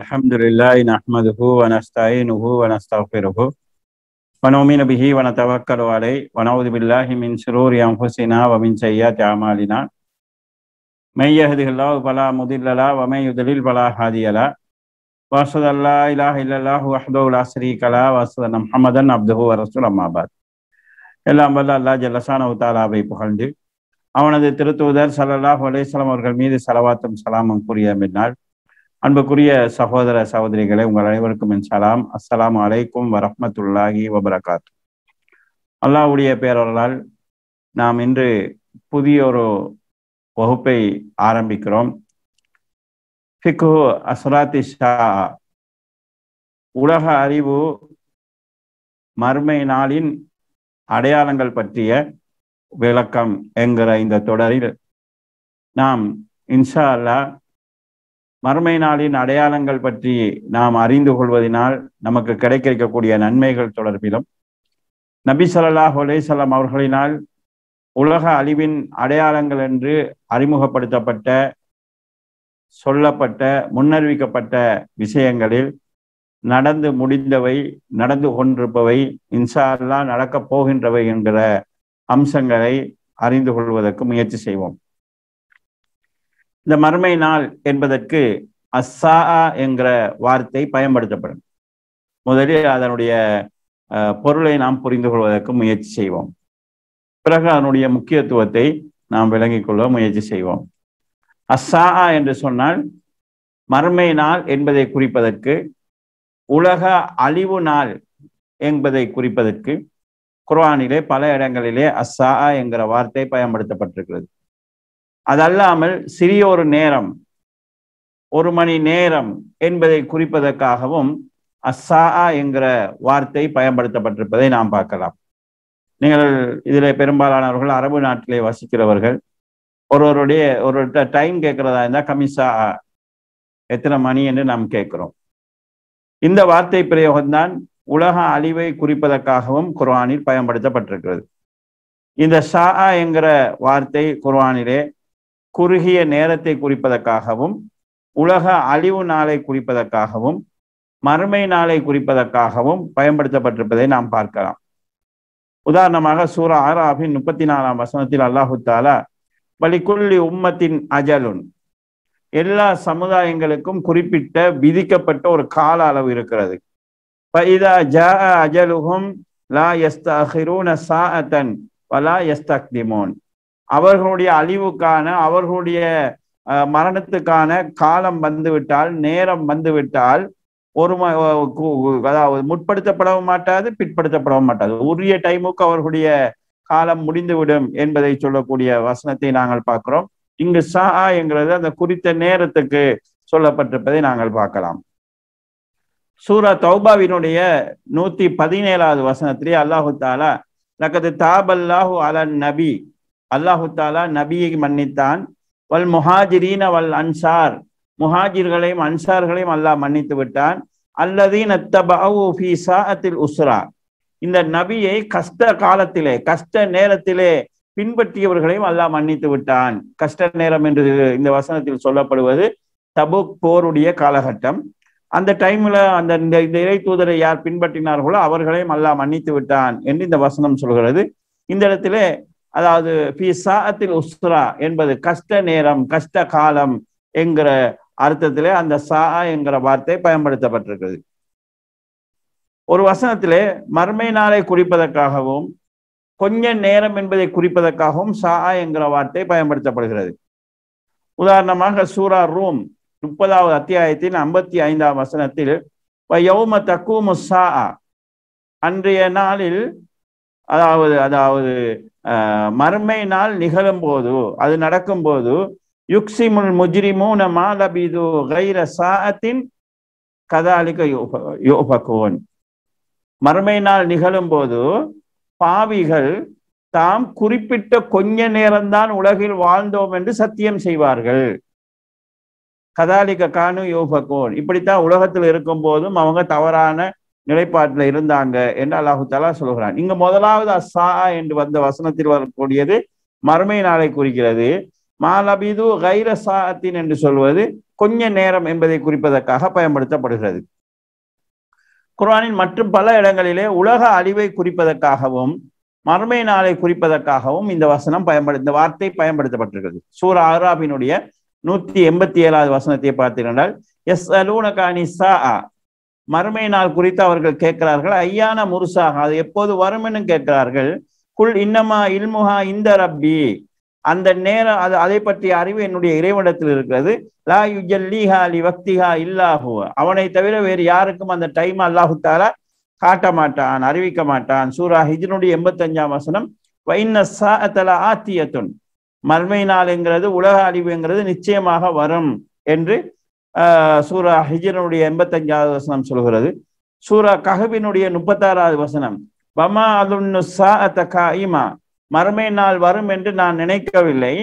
الحمد لله نحمده ونستعينه ونستغفره ونؤمن به ونتوكل عليه ونعوذ بالله من شرور انفسنا ومن سيئات اعمالنا من يهده الله فلا مضل له ومن يضلل فلا هادي له واشهد ان لا اله الا الله وحده لا شريك له واشهد ان محمدا عبده ورسوله أما بعد எல்லாம் வல்ல அல்லா ஜல்லசானு தாலாவை புகழ்ந்து அவனது திருத்துவதர் சல்லாஹ் அலேஸ்லாம் அவர்கள் மீது சலவாத்தும் சலாமும் கூறிய மின்னால் அன்புக்குரிய சகோதர சகோதரிகளை உங்கள் அனைவருக்கும் சலாம் அஸ்லாம் அலைக்கும் வரமத்துல்லாஹி வபரகாத் அல்லாவுடைய பேரொருளால் நாம் இன்று புதிய ஒரு வகுப்பை ஆரம்பிக்கிறோம் ஃபிக்கு அஸ்ராத்தி ஷா உலக அறிவு மர்மை நாளின் அடையாளங்கள் பற்றிய விளக்கம் என்கிற இந்த தொடரில் நாம் இன்ஷா அல்லா மறுமை நாளின் அடையாளங்கள் பற்றி நாம் அறிந்து கொள்வதனால் நமக்கு கிடைக்கக்கூடிய நன்மைகள் தொடர்பிலும் நபி சல்லாஹ் அலேசல்லாம் அவர்களினால் உலக அழிவின் அடையாளங்கள் என்று அறிமுகப்படுத்தப்பட்ட சொல்லப்பட்ட முன்னறிவிக்கப்பட்ட விஷயங்களில் நடந்து முடிந்தவை நடந்து கொண்டிருப்பவை இன்சா நடக்கப் போகின்றவை என்கிற அம்சங்களை அறிந்து கொள்வதற்கு முயற்சி செய்வோம் இந்த மறுமை நாள் என்பதற்கு அஸ்ஸா என்கிற வார்த்தை பயன்படுத்தப்படும் முதலில் அதனுடைய பொருளை நாம் புரிந்து கொள்வதற்கு முயற்சி செய்வோம் பிறகு அதனுடைய முக்கியத்துவத்தை நாம் விளங்கிக் கொள்ள முயற்சி செய்வோம் அஸ்ஸா என்று சொன்னால் மறுமை நாள் என்பதை குறிப்பதற்கு உலக அழிவு நாள் என்பதை குறிப்பதற்கு குர்ஆனிலே பல இடங்களிலே அஸ்ஸா என்கிற வார்த்தை பயன்படுத்தப்பட்டிருக்கிறது அதல்லாமல் சிறிய ஒரு நேரம் ஒரு மணி நேரம் என்பதை குறிப்பதற்காகவும் அசா என்கிற வார்த்தை பயன்படுத்தப்பட்டிருப்பதை நாம் பார்க்கலாம் நீங்கள் இதில் பெரும்பாலானவர்கள் அரபு நாட்டிலே வசிக்கிறவர்கள் ஒருவருடைய ஒரு டைம் கேட்கிறதா இருந்தால் கமிசா எத்தனை மணி என்று நாம் கேட்கிறோம் இந்த வார்த்தை பிரயோகம்தான் உலக அழிவை குறிப்பதற்காகவும் குர்ஆனில் பயன்படுத்தப்பட்டிருக்கிறது இந்த ஷா என்கிற வார்த்தை குர்ஆனிலே குறுகிய நேரத்தை குறிப்பதற்காகவும் உலக அழிவு நாளை குறிப்பதற்காகவும் மறுமை நாளை குறிப்பதற்காகவும் பயன்படுத்தப்பட்டிருப்பதை நாம் பார்க்கலாம் உதாரணமாக சூரா ஆராபின் முப்பத்தி நாலாம் வசனத்தில் அல்லாஹு தாலா வலிக்குள்ளி உம்மத்தின் அஜலுன் எல்லா சமுதாயங்களுக்கும் குறிப்பிட்ட விதிக்கப்பட்ட ஒரு கால அளவு இருக்கிறது அஜலுகும் லா எஸ்தூன சாஅத்தன் வலா எஸ்தக்திமோன் அவர்களுடைய அழிவுக்கான அவர்களுடைய மரணத்துக்கான காலம் வந்துவிட்டால் நேரம் வந்துவிட்டால் ஒரு அதாவது முற்படுத்தப்படவும் மாட்டாது பிற்படுத்தப்படவும் மாட்டாது உரிய டைமுக்கு அவர்களுடைய காலம் முடிந்துவிடும் என்பதை சொல்லக்கூடிய வசனத்தை நாங்கள் பார்க்கிறோம் இங்கு சா என்கிறது அந்த குறித்த நேரத்துக்கு சொல்லப்பட்டிருப்பதை நாங்கள் பார்க்கலாம் சூரா தௌபாவினுடைய நூத்தி பதினேழாவது வசனத்திலே அல்லாஹு தாலா லக்கது தாபல்லாஹு அலன் நபி அல்லாஹு தாலா நபியை மன்னித்தான் வல் முஹாஜிரீன வல் அன்சார் முஹாஜிர்களையும் அன்சார்களையும் அல்லாஹ் மன்னித்து விட்டான் அல்லதீன் அத்தில் உஸ்ரா இந்த நபியை கஷ்ட காலத்திலே கஷ்ட நேரத்திலே பின்பற்றியவர்களையும் அல்லாஹ் மன்னித்து விட்டான் கஷ்ட நேரம் என்று இந்த வசனத்தில் சொல்லப்படுவது தபுக் போருடைய காலகட்டம் அந்த டைம்ல அந்த இந்த இறை தூதரை யார் பின்பற்றினார்களோ அவர்களையும் அல்லாஹ் மன்னித்து விட்டான் என்று இந்த வசனம் சொல்கிறது இந்த இடத்திலே அதாவது பிசாத்தில் உஸ்ரா என்பது கஷ்ட நேரம் கஷ்ட காலம் என்கிற அர்த்தத்திலே அந்த சா என்கிற வார்த்தை பயன்படுத்தப்பட்டிருக்கிறது ஒரு வசனத்திலே மர்மை நாளை குறிப்பதற்காகவும் கொஞ்ச நேரம் என்பதை குறிப்பதற்காகவும் சா என்கிற வார்த்தை பயன்படுத்தப்படுகிறது உதாரணமாக சூரா ரூம் முப்பதாவது அத்தியாயத்தின் ஐம்பத்தி ஐந்தாம் வசனத்தில் யௌம தக்கூமு சா அன்றைய நாளில் அதாவது அதாவது மறுமை நாள் நிகழும் போது அது நடக்கும் நடக்கும்போது யுக்சிமுல் முஜ்ரிமூன மாலபிது கைர சாத்தின் கதாலிக யோபகோன் மறுமை நாள் நிகழும் போது பாவிகள் தாம் குறிப்பிட்ட கொஞ்ச நேரம்தான் உலகில் வாழ்ந்தோம் என்று சத்தியம் செய்வார்கள் கதாலிக்க கானு யோபகோன் இப்படித்தான் உலகத்தில் இருக்கும் போதும் அவங்க தவறான நிலைப்பாட்டில் இருந்தாங்க என்று அல்லாஹு தாலா சொல்கிறான் இங்க முதலாவது அசா என்று வந்த வசனத்தில் வரக்கூடியது மறுமை நாளை குறிக்கிறது மாலபிது கைர சாத்தின் என்று சொல்வது கொஞ்ச நேரம் என்பதை குறிப்பதற்காக பயன்படுத்தப்படுகிறது குர்ஆனின் மற்றும் பல இடங்களிலே உலக அழிவை குறிப்பதற்காகவும் மறுமை நாளை குறிப்பதற்காகவும் இந்த வசனம் பயன்படு இந்த வார்த்தை பயன்படுத்தப்பட்டிருக்கிறது சூர் ஆராபினுடைய நூத்தி எண்பத்தி ஏழாவது வசனத்தை பார்த்தீர்கள் எஸ் அலூனகானி சா மறுமை நாள் குறித்து அவர்கள் கேட்கிறார்கள் ஐயான முருசாக அது எப்போது வருமென்னு கேட்கிறார்கள் குல் இன்னமா இல்முஹா இந்த ரப்பி அந்த நேரம் அது அதை பற்றிய அறிவு என்னுடைய இறைவனத்தில் இருக்கிறது லா யுஜல்லீஹா அலி வக்திஹா இல்லாஹு அவனை தவிர வேறு யாருக்கும் அந்த டைம் அல்லாஹு தாலா காட்ட மாட்டான் அறிவிக்க மாட்டான் சூரா ஹிஜனுடைய எண்பத்தஞ்சாம் வசனம் வைன்ன ஆத்தியத்துன் மர்மை நாள் என்கிறது உலக அழிவுங்கிறது நிச்சயமாக வரும் என்று சூரா ஹிஜனுடைய எண்பத்தஞ்சாவது வசனம் சொல்கிறது சூரா கஹபினுடைய முப்பத்தாறாவது வசனம் பமா அலுன்னு சா மறுமை நாள் வரும் என்று நான் நினைக்கவில்லை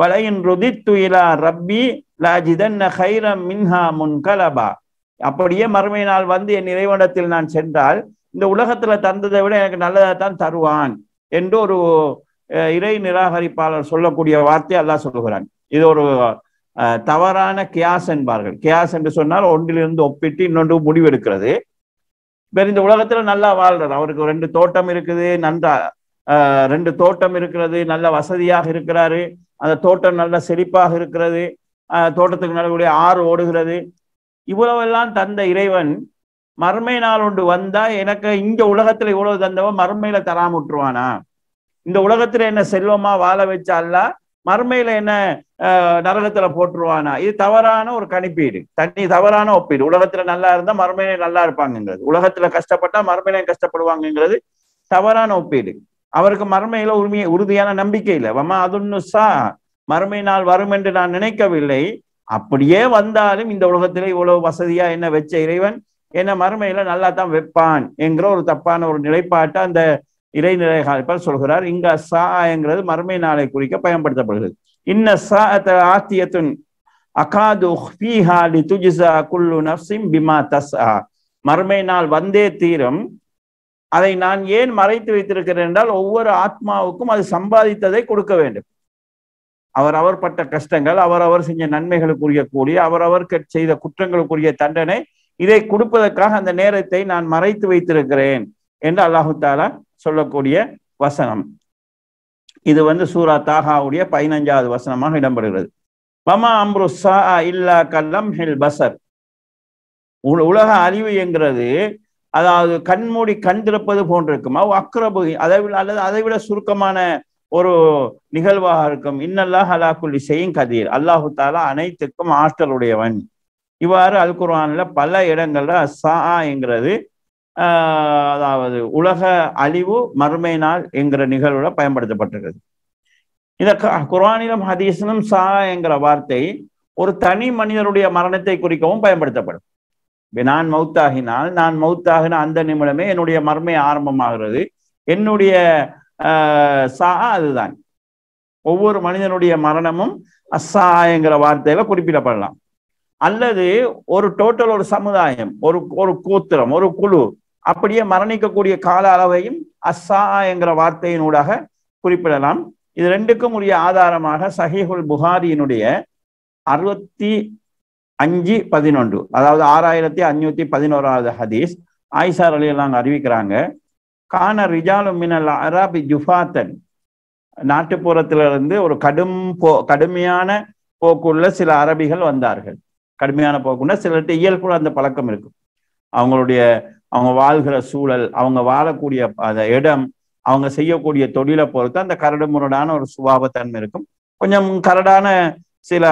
வலையின் ருதி துயிலா ரப்பி லாஜிதன்ன ஹைரம் மின்ஹா முன் கலபா அப்படியே மறுமை நாள் வந்து என் இறைவனத்தில் நான் சென்றால் இந்த உலகத்துல தந்ததை விட எனக்கு நல்லதை தான் தருவான் என்று ஒரு இறை நிராகரிப்பாளர் சொல்லக்கூடிய வார்த்தை அல்லாஹ் சொல்லுகிறான் இது ஒரு தவறான கியாஸ் என்பார்கள் கியாஸ் என்று சொன்னால் ஒன்றிலிருந்து ஒப்பிட்டு இன்னொன்று முடிவெடுக்கிறது வேறு இந்த உலகத்துல நல்லா வாழ்றார் அவருக்கு ரெண்டு தோட்டம் இருக்குது நன்றா ரெண்டு தோட்டம் இருக்கிறது நல்ல வசதியாக இருக்கிறாரு அந்த தோட்டம் நல்ல செழிப்பாக இருக்கிறது தோட்டத்துக்கு நல்லக்கூடிய ஆறு ஓடுகிறது இவ்வளவெல்லாம் தந்த இறைவன் மர்மை நாள் ஒன்று வந்தா எனக்கு இங்க உலகத்துல இவ்வளவு தந்தவன் மர்மையில தராமட்டுருவானா இந்த உலகத்துல என்ன செல்வமா வாழ வச்சா மறுமையில என்ன நரகத்துல போட்டுருவானா இது தவறான ஒரு கணிப்பீடு தண்ணி தவறான ஒப்பீடு உலகத்துல நல்லா இருந்தா மறுமையில நல்லா இருப்பாங்கிறது உலகத்துல கஷ்டப்பட்டா மறுமையிலையும் கஷ்டப்படுவாங்கிறது தவறான ஒப்பீடு அவருக்கு மறுமையில உரிமையை உறுதியான நம்பிக்கை இல்லை வம்மா அதுன்னு சா மறுமை நாள் வரும் என்று நான் நினைக்கவில்லை அப்படியே வந்தாலும் இந்த உலகத்திலே இவ்வளவு வசதியா என்ன வச்ச இறைவன் என்ன மறுமையில நல்லா தான் வைப்பான் என்கிற ஒரு தப்பான ஒரு நிலைப்பாட்டை அந்த இறைநிலை காப்பால் சொல்கிறார் இங்க சாங்கிறது மறுமை நாளை குறிக்க பயன்படுத்தப்படுகிறது இன்ன சாத்த அகாது துஜிசா குல்லு பிமா தஸ்ஆ மறுமை நாள் வந்தே தீரம் அதை நான் ஏன் மறைத்து வைத்திருக்கிறேன் என்றால் ஒவ்வொரு ஆத்மாவுக்கும் அது சம்பாதித்ததை கொடுக்க வேண்டும் அவர் அவர் பட்ட கஷ்டங்கள் அவர் அவர் செஞ்ச நன்மைகளுக்குரிய கூடிய அவர் அவர் செய்த குற்றங்களுக்குரிய தண்டனை இதை கொடுப்பதற்காக அந்த நேரத்தை நான் மறைத்து வைத்திருக்கிறேன் என்று அல்லாஹு தாலா சொல்லக்கூடிய வசனம் இது வந்து சூரா தாகாவுடைய பதினஞ்சாவது வசனமாக இடம்பெறுகிறது பமா அம்ரு சா இல்லா கல்லம் ஹில் பசர் உலக அறிவு என்கிறது அதாவது கண்மூடி கண் திறப்பது போன்றிருக்கும் இருக்குமா அக்ரபு அதை விட அல்லது அதை விட சுருக்கமான ஒரு நிகழ்வாக இருக்கும் இன்னல்லாஹ் அலாக்குல் இசையும் கதீர் அல்லாஹு தாலா அனைத்துக்கும் ஆற்றலுடையவன் இவ்வாறு அல் பல இடங்கள்ல சா என்கிறது அதாவது உலக அழிவு மறுமை நாள் என்கிற நிகழ்வுல பயன்படுத்தப்பட்டிருக்கிறது இந்த குரானிலும் ஹதீசனும் சா என்கிற வார்த்தை ஒரு தனி மனிதனுடைய மரணத்தை குறிக்கவும் பயன்படுத்தப்படும் நான் மௌத்தாகினால் நான் மௌத்தாகின அந்த நிமிடமே என்னுடைய மர்மை ஆரம்பமாகிறது என்னுடைய சா அதுதான் ஒவ்வொரு மனிதனுடைய மரணமும் அசா என்கிற வார்த்தையில குறிப்பிடப்படலாம் அல்லது ஒரு டோட்டல் ஒரு சமுதாயம் ஒரு ஒரு கூத்திரம் ஒரு குழு அப்படியே மரணிக்கக்கூடிய கால அளவையும் அஸ்ஸா என்கிற வார்த்தையினூடாக குறிப்பிடலாம் இது ரெண்டுக்கும் உரிய ஆதாரமாக சஹீஹுல் புகாரியினுடைய அறுபத்தி அஞ்சு பதினொன்று அதாவது ஆறாயிரத்தி அஞ்சூத்தி பதினோராவது ஹதீஸ் ஆயிஷார் அலி எல்லாம் அறிவிக்கிறாங்க கான ரிஜாலும் மினல் அராபி ஜுஃபாத்தன் நாட்டுப்புறத்திலிருந்து ஒரு கடும் போ கடுமையான போக்குள்ள சில அரபிகள் வந்தார்கள் கடுமையான போக்குள்ள சிலருக்கு இயல்புல அந்த பழக்கம் இருக்கும் அவங்களுடைய அவங்க வாழ்கிற சூழல் அவங்க வாழக்கூடிய அந்த இடம் அவங்க செய்யக்கூடிய தொழிலை பொறுத்து அந்த கரடுமுரடான ஒரு சுபாவத்தன்மை இருக்கும் கொஞ்சம் கரடான சில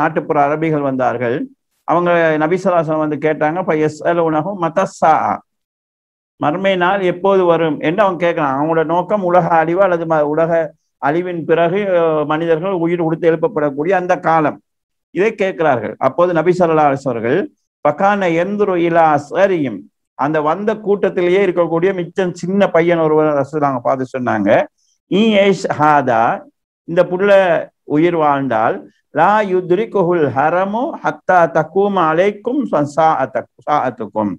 நாட்டுப்புற அரபிகள் வந்தார்கள் அவங்க நபிசலாசன் வந்து கேட்டாங்க இப்போ எஸ் அல் உணவும் மதசா மர்மை நாள் எப்போது வரும் என்று அவங்க கேட்கலாம் அவங்களோட நோக்கம் உலக அழிவு அல்லது உலக அழிவின் பிறகு மனிதர்கள் உயிர் உடுத்து எழுப்பப்படக்கூடிய அந்த காலம் இதை கேட்கிறார்கள் அப்போது நபி அவர்கள் பக்கான எந்திரு இலா சரியும் அந்த வந்த கூட்டத்திலேயே இருக்கக்கூடிய மிச்சம் சின்ன பையன் ஒருவர் நாங்க பார்த்து சொன்னாங்க ஈ ஏஷ் ஹாதா இந்த புள்ள உயிர் வாழ்ந்தால் லா குஹுல் ஹரமு ஹத்தா தக்கும் அலைக்கும் சாத்துக்கும்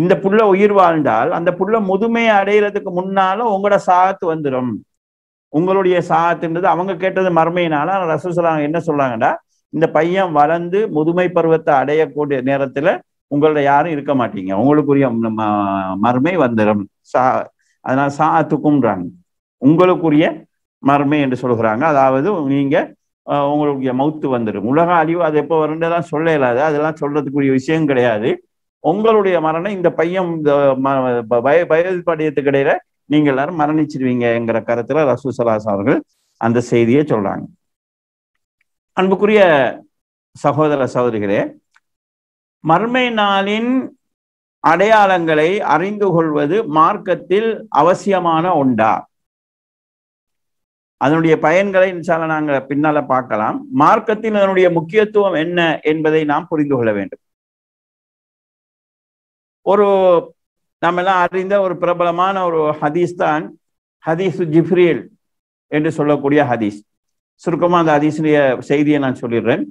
இந்த புள்ள உயிர் வாழ்ந்தால் அந்த புள்ள முதுமையை அடையிறதுக்கு முன்னால உங்களோட சாத்து வந்துடும் உங்களுடைய சாத்துன்றது அவங்க கேட்டது மர்மையினால ரசூல் சொல்றாங்க என்ன சொல்றாங்கடா இந்த பையன் வளர்ந்து முதுமை பருவத்தை அடையக்கூடிய நேரத்துல உங்களோட யாரும் இருக்க மாட்டீங்க உங்களுக்குரிய நம்ம மர்மை வந்துடும் சா அதனால சாத்துக்கும்ன்றாங்க உங்களுக்குரிய மர்மை என்று சொல்கிறாங்க அதாவது நீங்க உங்களுடைய மவுத்து வந்துடும் உலக அழிவு அது எப்போ வரும்ன்றதெல்லாம் சொல்ல இல்லாது அதெல்லாம் சொல்றதுக்குரிய விஷயம் கிடையாது உங்களுடைய மரணம் இந்த பையன் பய பயப்படுறதுக்கு இடையில நீங்க எல்லாரும் என்கிற கருத்துல ரசூசலாஸ் அவர்கள் அந்த செய்தியை சொல்றாங்க அன்புக்குரிய சகோதர சகோதரிகளே மர்மை நாளின் அடையாளங்களை அறிந்து கொள்வது மார்க்கத்தில் அவசியமான உண்டா அதனுடைய பயன்களை இன்சால நாங்கள் பின்னால பார்க்கலாம் மார்க்கத்தில் அதனுடைய முக்கியத்துவம் என்ன என்பதை நாம் புரிந்து கொள்ள வேண்டும் ஒரு நம்ம எல்லாம் அறிந்த ஒரு பிரபலமான ஒரு ஹதீஸ் தான் ஹதீஸ் ஜிப்ரியல் என்று சொல்லக்கூடிய ஹதீஸ் சுருக்கமாக அந்த ஹதீஸுடைய செய்தியை நான் சொல்லிடுறேன்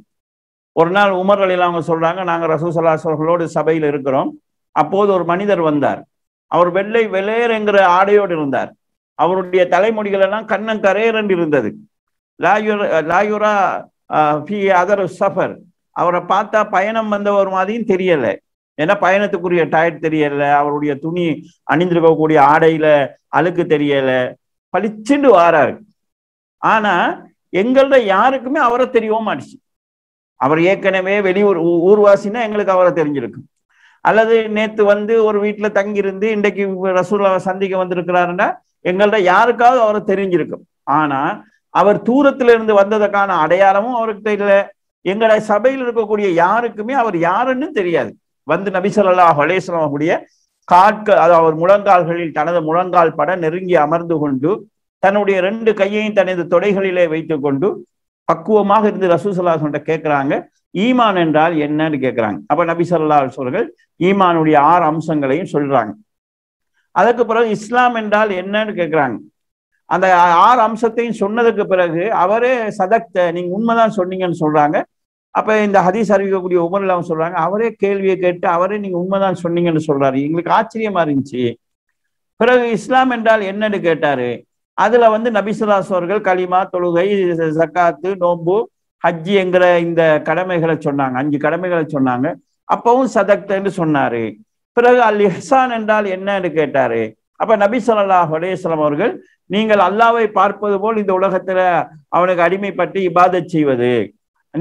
ஒரு நாள் உமர் அலியில் அவங்க சொல்றாங்க நாங்கள் ரசூசலாசர்களோடு சபையில் இருக்கிறோம் அப்போது ஒரு மனிதர் வந்தார் அவர் வெள்ளை வெளேர் என்கிற ஆடையோடு இருந்தார் அவருடைய தலைமுடிகள் எல்லாம் கண்ணன் என்று இருந்தது லாயுரா அதர் சஃபர் அவரை பார்த்தா பயணம் வந்தவர் மாதிரியும் தெரியல ஏன்னா பயணத்துக்குரிய டயர் தெரியல அவருடைய துணி அணிந்திருக்கக்கூடிய ஆடையில அழுக்கு தெரியல பளிச்சுண்டு வாராரு ஆனா எங்கள்ட யாருக்குமே அவரை தெரியவும் மாட்டுச்சு அவர் ஏற்கனவே வெளியூர் ஊர்வாசின்னா எங்களுக்கு அவரை தெரிஞ்சிருக்கும் அல்லது நேத்து வந்து ஒரு வீட்டுல தங்கியிருந்து இன்றைக்கு ரசூலாவை சந்திக்க வந்திருக்கிறாருன்னா எங்கள்ட யாருக்காவது அவரை தெரிஞ்சிருக்கும் ஆனா அவர் தூரத்துல இருந்து வந்ததற்கான அடையாளமும் அவருக்கு இல்லை எங்களை சபையில் இருக்கக்கூடிய யாருக்குமே அவர் யாருன்னு தெரியாது வந்து நபிசல்லா கூடிய காட்கள் அது அவர் முழங்கால்களில் தனது முழங்கால் பட நெருங்கி அமர்ந்து கொண்டு தன்னுடைய ரெண்டு கையையும் தனது தொடைகளிலே வைத்து கொண்டு பக்குவமாக இருந்து சொல்ற கேட்கிறாங்க ஈமான் என்றால் என்னன்னு கேட்கிறாங்க அப்ப நபி சொல்லா சொல்கள் ஈமானுடைய ஆறு அம்சங்களையும் சொல்றாங்க அதுக்கு பிறகு இஸ்லாம் என்றால் என்னன்னு கேட்கிறாங்க அந்த ஆறு அம்சத்தையும் சொன்னதுக்கு பிறகு அவரே சதக்த நீங்க உண்மைதான் சொன்னீங்கன்னு சொல்றாங்க அப்ப இந்த ஹதீஸ் அறிவிக்கக்கூடிய உமர்ல அவங்க சொல்றாங்க அவரே கேள்வியை கேட்டு அவரே நீங்க உண்மைதான் சொன்னீங்கன்னு சொல்றாரு எங்களுக்கு ஆச்சரியமா இருந்துச்சு பிறகு இஸ்லாம் என்றால் என்னன்னு கேட்டாரு அதுல வந்து நபிசுல்லாஸ் அவர்கள் களிமா தொழுகை சக்காத்து நோம்பு ஹஜ்ஜி என்கிற இந்த கடமைகளை சொன்னாங்க அஞ்சு கடமைகளை சொன்னாங்க அப்பவும் சதக்தன்னு சொன்னாரு பிறகு அல் இஹான் என்றால் என்னன்னு கேட்டாரு அப்ப நபி சொல்லா அலேஸ்லாம் அவர்கள் நீங்கள் அல்லாவை பார்ப்பது போல் இந்த உலகத்துல அவனுக்கு அடிமைப்பட்டு இபாத செய்வது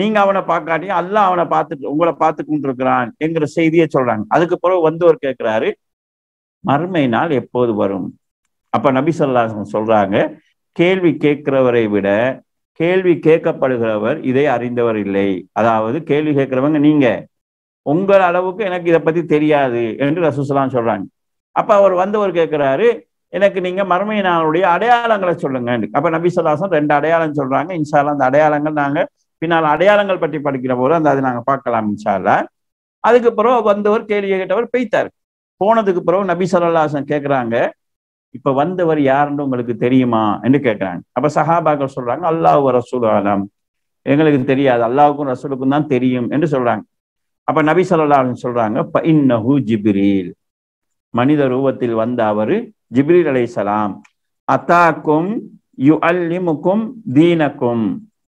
நீங்க அவனை பார்க்காட்டி அல்லாஹ் அவனை பார்த்துட்டு உங்களை பார்த்து கொண்டிருக்கிறான் என்கிற செய்தியை சொல்றாங்க அதுக்கு பிறகு வந்தவர் கேட்கிறாரு மறுமை நாள் எப்போது வரும் அப்ப நபி சொல்லாசன் சொல்றாங்க கேள்வி கேட்கிறவரை விட கேள்வி கேட்கப்படுகிறவர் இதை அறிந்தவர் இல்லை அதாவது கேள்வி கேட்கிறவங்க நீங்க உங்கள் அளவுக்கு எனக்கு இதை பத்தி தெரியாது என்று ரசூசலாம் சொல்றாங்க அப்ப அவர் வந்தவர் கேட்கிறாரு எனக்கு நீங்க மறுமை நாளுடைய அடையாளங்களை சொல்லுங்க அப்ப நபி சொல்லாசன் ரெண்டு அடையாளம் சொல்றாங்க இன்ஷால்லா அந்த அடையாளங்கள் நாங்க பின்னால் அடையாளங்கள் பற்றி படிக்கிற போது அந்த அதை நாங்க பார்க்கலாம் இன்ஷால்லா அதுக்கு பிறகு வந்தவர் கேள்வி கேட்டவர் பெய்த்தார் போனதுக்கு பிறகு நபி சொல்லாசன் கேட்கிறாங்க இப்ப வந்தவர் யாருன்னு உங்களுக்கு தெரியுமா என்று கேட்கிறாங்க அப்ப சஹாபாக்கள் சொல்றாங்க அல்லாஹ் ரசூல் எங்களுக்கு தெரியாது அல்லாவுக்கும் ரசூலுக்கும் தான் தெரியும் என்று சொல்றாங்க அப்ப நபி சொல்லா சொல்றாங்க ஜிப்ரீல் மனித ரூபத்தில் வந்த அவரு ஜிப்ரீல் அலை சலாம் அத்தாக்கும் யு அல்லிமுக்கும் தீனக்கும்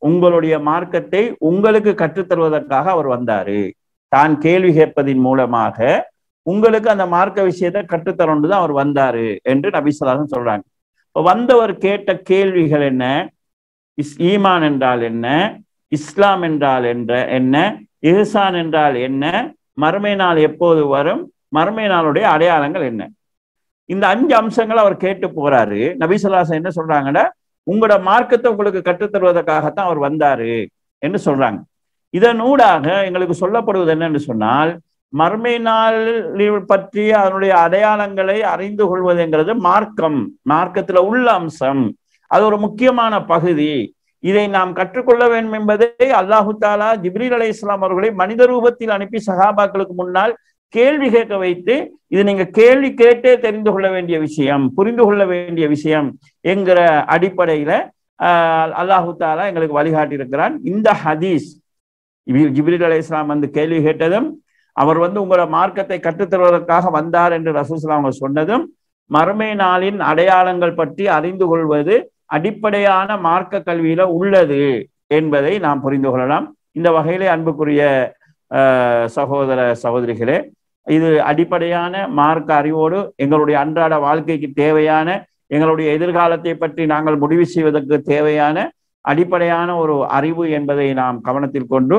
உங்களுடைய மார்க்கத்தை உங்களுக்கு கற்றுத்தருவதற்காக அவர் வந்தாரு தான் கேள்வி கேட்பதின் மூலமாக உங்களுக்கு அந்த மார்க்க விஷயத்தை கற்றுத்தரோண்டு தான் அவர் வந்தாரு என்று நபிசலாசன் சொல்றாங்க இப்போ வந்தவர் கேட்ட கேள்விகள் என்ன இஸ் ஈமான் என்றால் என்ன இஸ்லாம் என்றால் என்ற என்ன இஹசான் என்றால் என்ன மறுமை நாள் எப்போது வரும் மறுமை நாளுடைய அடையாளங்கள் என்ன இந்த அஞ்சு அம்சங்கள் அவர் கேட்டு போறாரு நபிசலாசன் என்ன சொல்றாங்கன்னா உங்களோட மார்க்கத்தை உங்களுக்கு கற்றுத்தருவதற்காகத்தான் அவர் வந்தாரு என்று சொல்றாங்க இதனூடாக எங்களுக்கு சொல்லப்படுவது என்னன்னு சொன்னால் மர்மை நாளில் பற்றிய அதனுடைய அடையாளங்களை அறிந்து கொள்வதுங்கிறது மார்க்கம் மார்க்கத்துல உள்ள அம்சம் அது ஒரு முக்கியமான பகுதி இதை நாம் கற்றுக்கொள்ள வேண்டும் என்பதை அல்லாஹு தாலா ஜிப்ரீல் அலி இஸ்லாம் அவர்களை மனித ரூபத்தில் அனுப்பி சகாபாக்களுக்கு முன்னால் கேள்வி கேட்க வைத்து இது நீங்க கேள்வி கேட்டே தெரிந்து கொள்ள வேண்டிய விஷயம் புரிந்து கொள்ள வேண்டிய விஷயம் என்கிற அடிப்படையில அல்லாஹு தாலா எங்களுக்கு வழிகாட்டி இருக்கிறான் இந்த ஹதீஸ் ஜிப்ரீல் அலி இஸ்லாம் வந்து கேள்வி கேட்டதும் அவர் வந்து உங்களோட மார்க்கத்தை கற்றுத்தருவதற்காக வந்தார் என்று ரசூசலா அவங்க சொன்னதும் மறுமை நாளின் அடையாளங்கள் பற்றி அறிந்து கொள்வது அடிப்படையான மார்க்க கல்வியில உள்ளது என்பதை நாம் புரிந்து கொள்ளலாம் இந்த வகையிலே அன்புக்குரிய சகோதர சகோதரிகளே இது அடிப்படையான மார்க்க அறிவோடு எங்களுடைய அன்றாட வாழ்க்கைக்கு தேவையான எங்களுடைய எதிர்காலத்தை பற்றி நாங்கள் முடிவு செய்வதற்கு தேவையான அடிப்படையான ஒரு அறிவு என்பதை நாம் கவனத்தில் கொண்டு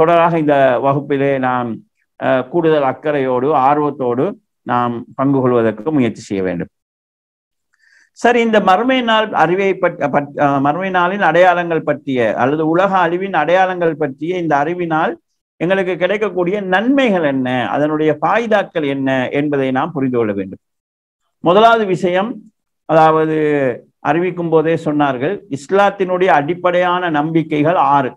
தொடராக இந்த வகுப்பிலே நாம் கூடுதல் அக்கறையோடு ஆர்வத்தோடு நாம் பங்கு கொள்வதற்கு முயற்சி செய்ய வேண்டும் சரி இந்த மறுமை நாள் அறிவை பற்றி மறுமை நாளின் அடையாளங்கள் பற்றிய அல்லது உலக அழிவின் அடையாளங்கள் பற்றிய இந்த அறிவினால் எங்களுக்கு கிடைக்கக்கூடிய நன்மைகள் என்ன அதனுடைய பாய்தாக்கள் என்ன என்பதை நாம் புரிந்து கொள்ள வேண்டும் முதலாவது விஷயம் அதாவது அறிவிக்கும் போதே சொன்னார்கள் இஸ்லாத்தினுடைய அடிப்படையான நம்பிக்கைகள் ஆறு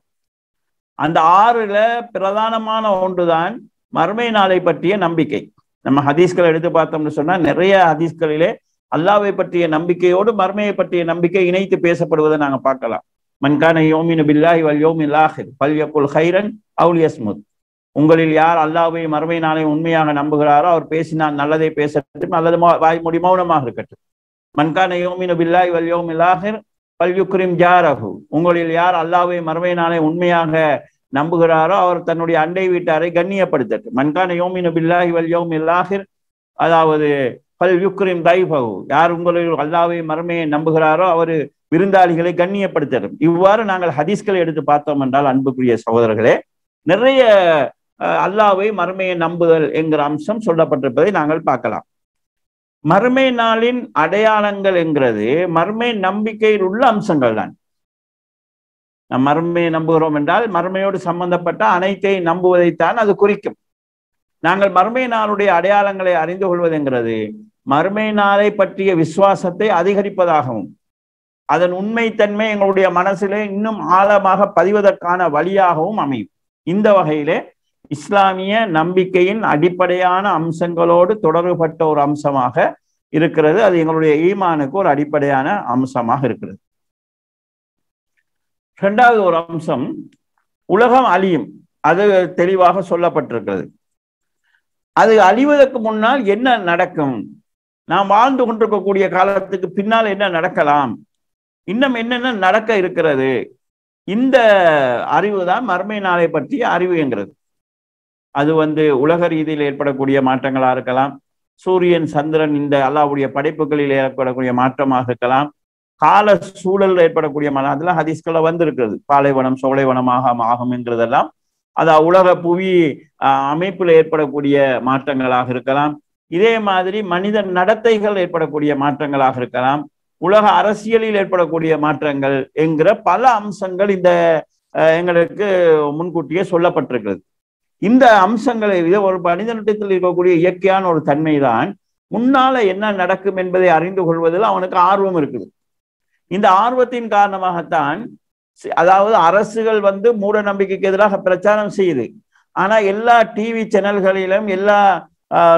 அந்த ஆறுல பிரதானமான ஒன்றுதான் மறுமை நாளை பற்றிய நம்பிக்கை நம்ம ஹதீஸ்களை எடுத்து பார்த்தோம்னு சொன்னா நிறைய ஹதீஸ்களிலே அல்லாவை பற்றிய நம்பிக்கையோடு மர்மையை பற்றிய நம்பிக்கை இணைத்து பேசப்படுவதை நாங்க பார்க்கலாம் மன்கான யோமின் பில்லாஹி வல் யோமின் லாஹிர் பல்யப்புல் ஹைரன் அவுல் யஸ்முத் உங்களில் யார் அல்லாவை மறுமை நாளை உண்மையாக நம்புகிறாரோ அவர் பேசினால் நல்லதை பேசட்டும் அல்லது வாய்மொழி மௌனமாக இருக்கட்டும் மன்கான யோமின் பில்லாய் வல்யோம் லாஹிர் பல்யுக்ரிம் ஜாரஹு உங்களில் யார் அல்லாவை மறுமை நாளை உண்மையாக நம்புகிறாரோ அவர் தன்னுடைய அண்டை வீட்டாரை கண்ணியப்படுத்தட்டு மண்கான யோமின் பில்லாஹி வல் யோம் இல்லாஹிர் அதாவது பல் யுக்ரிம் தைபகு யார் உங்களுக்கு அல்லாவை மர்மையை நம்புகிறாரோ அவர் விருந்தாளிகளை கண்ணியப்படுத்தட்டும் இவ்வாறு நாங்கள் ஹதீஸ்களை எடுத்து பார்த்தோம் என்றால் அன்புக்குரிய சகோதரர்களே நிறைய அல்லாவை மர்மையை நம்புதல் என்கிற அம்சம் சொல்லப்பட்டிருப்பதை நாங்கள் பார்க்கலாம் மர்மை நாளின் அடையாளங்கள் என்கிறது மர்மை நம்பிக்கையில் உள்ள அம்சங்கள் தான் நாம் மர்மையை நம்புகிறோம் என்றால் மர்மையோடு சம்பந்தப்பட்ட அனைத்தையும் நம்புவதைத்தான் அது குறிக்கும் நாங்கள் மர்மை நாளுடைய அடையாளங்களை அறிந்து கொள்வதுங்கிறது மர்மை நாளை பற்றிய விசுவாசத்தை அதிகரிப்பதாகவும் அதன் உண்மைத்தன்மை எங்களுடைய மனசிலே இன்னும் ஆழமாக பதிவதற்கான வழியாகவும் அமையும் இந்த வகையிலே இஸ்லாமிய நம்பிக்கையின் அடிப்படையான அம்சங்களோடு தொடர்புபட்ட ஒரு அம்சமாக இருக்கிறது அது எங்களுடைய ஈமானுக்கு ஒரு அடிப்படையான அம்சமாக இருக்கிறது ரெண்டாவது ஒரு அம்சம் உலகம் அழியும் அது தெளிவாக சொல்லப்பட்டிருக்கிறது அது அழிவதற்கு முன்னால் என்ன நடக்கும் நாம் வாழ்ந்து கொண்டிருக்கக்கூடிய காலத்துக்கு பின்னால் என்ன நடக்கலாம் இன்னும் என்னென்ன நடக்க இருக்கிறது இந்த அறிவு தான் மர்மை நாளை பற்றிய அறிவுங்கிறது அது வந்து உலக ரீதியில் ஏற்படக்கூடிய மாற்றங்களாக இருக்கலாம் சூரியன் சந்திரன் இந்த அல்லாவுடைய படைப்புகளில் ஏற்படக்கூடிய மாற்றமாக இருக்கலாம் கால சூழல் ஏற்படக்கூடிய மன அதெல்லாம் ஹதீஸ்களை வந்திருக்கிறது பாலைவனம் சோலைவனமாக ஆகும் என்கிறதெல்லாம் அது உலக புவி அமைப்பில் ஏற்படக்கூடிய மாற்றங்களாக இருக்கலாம் இதே மாதிரி மனித நடத்தைகள் ஏற்படக்கூடிய மாற்றங்களாக இருக்கலாம் உலக அரசியலில் ஏற்படக்கூடிய மாற்றங்கள் என்கிற பல அம்சங்கள் இந்த எங்களுக்கு முன்கூட்டியே சொல்லப்பட்டிருக்கிறது இந்த அம்சங்களை இதை ஒரு நட்டத்தில் இருக்கக்கூடிய இயற்கையான ஒரு தன்மைதான் முன்னால என்ன நடக்கும் என்பதை அறிந்து கொள்வதில் அவனுக்கு ஆர்வம் இருக்குது இந்த ஆர்வத்தின் காரணமாகத்தான் அதாவது அரசுகள் வந்து மூட நம்பிக்கைக்கு எதிராக பிரச்சாரம் செய்யுது ஆனா எல்லா டிவி சேனல்களிலும் எல்லா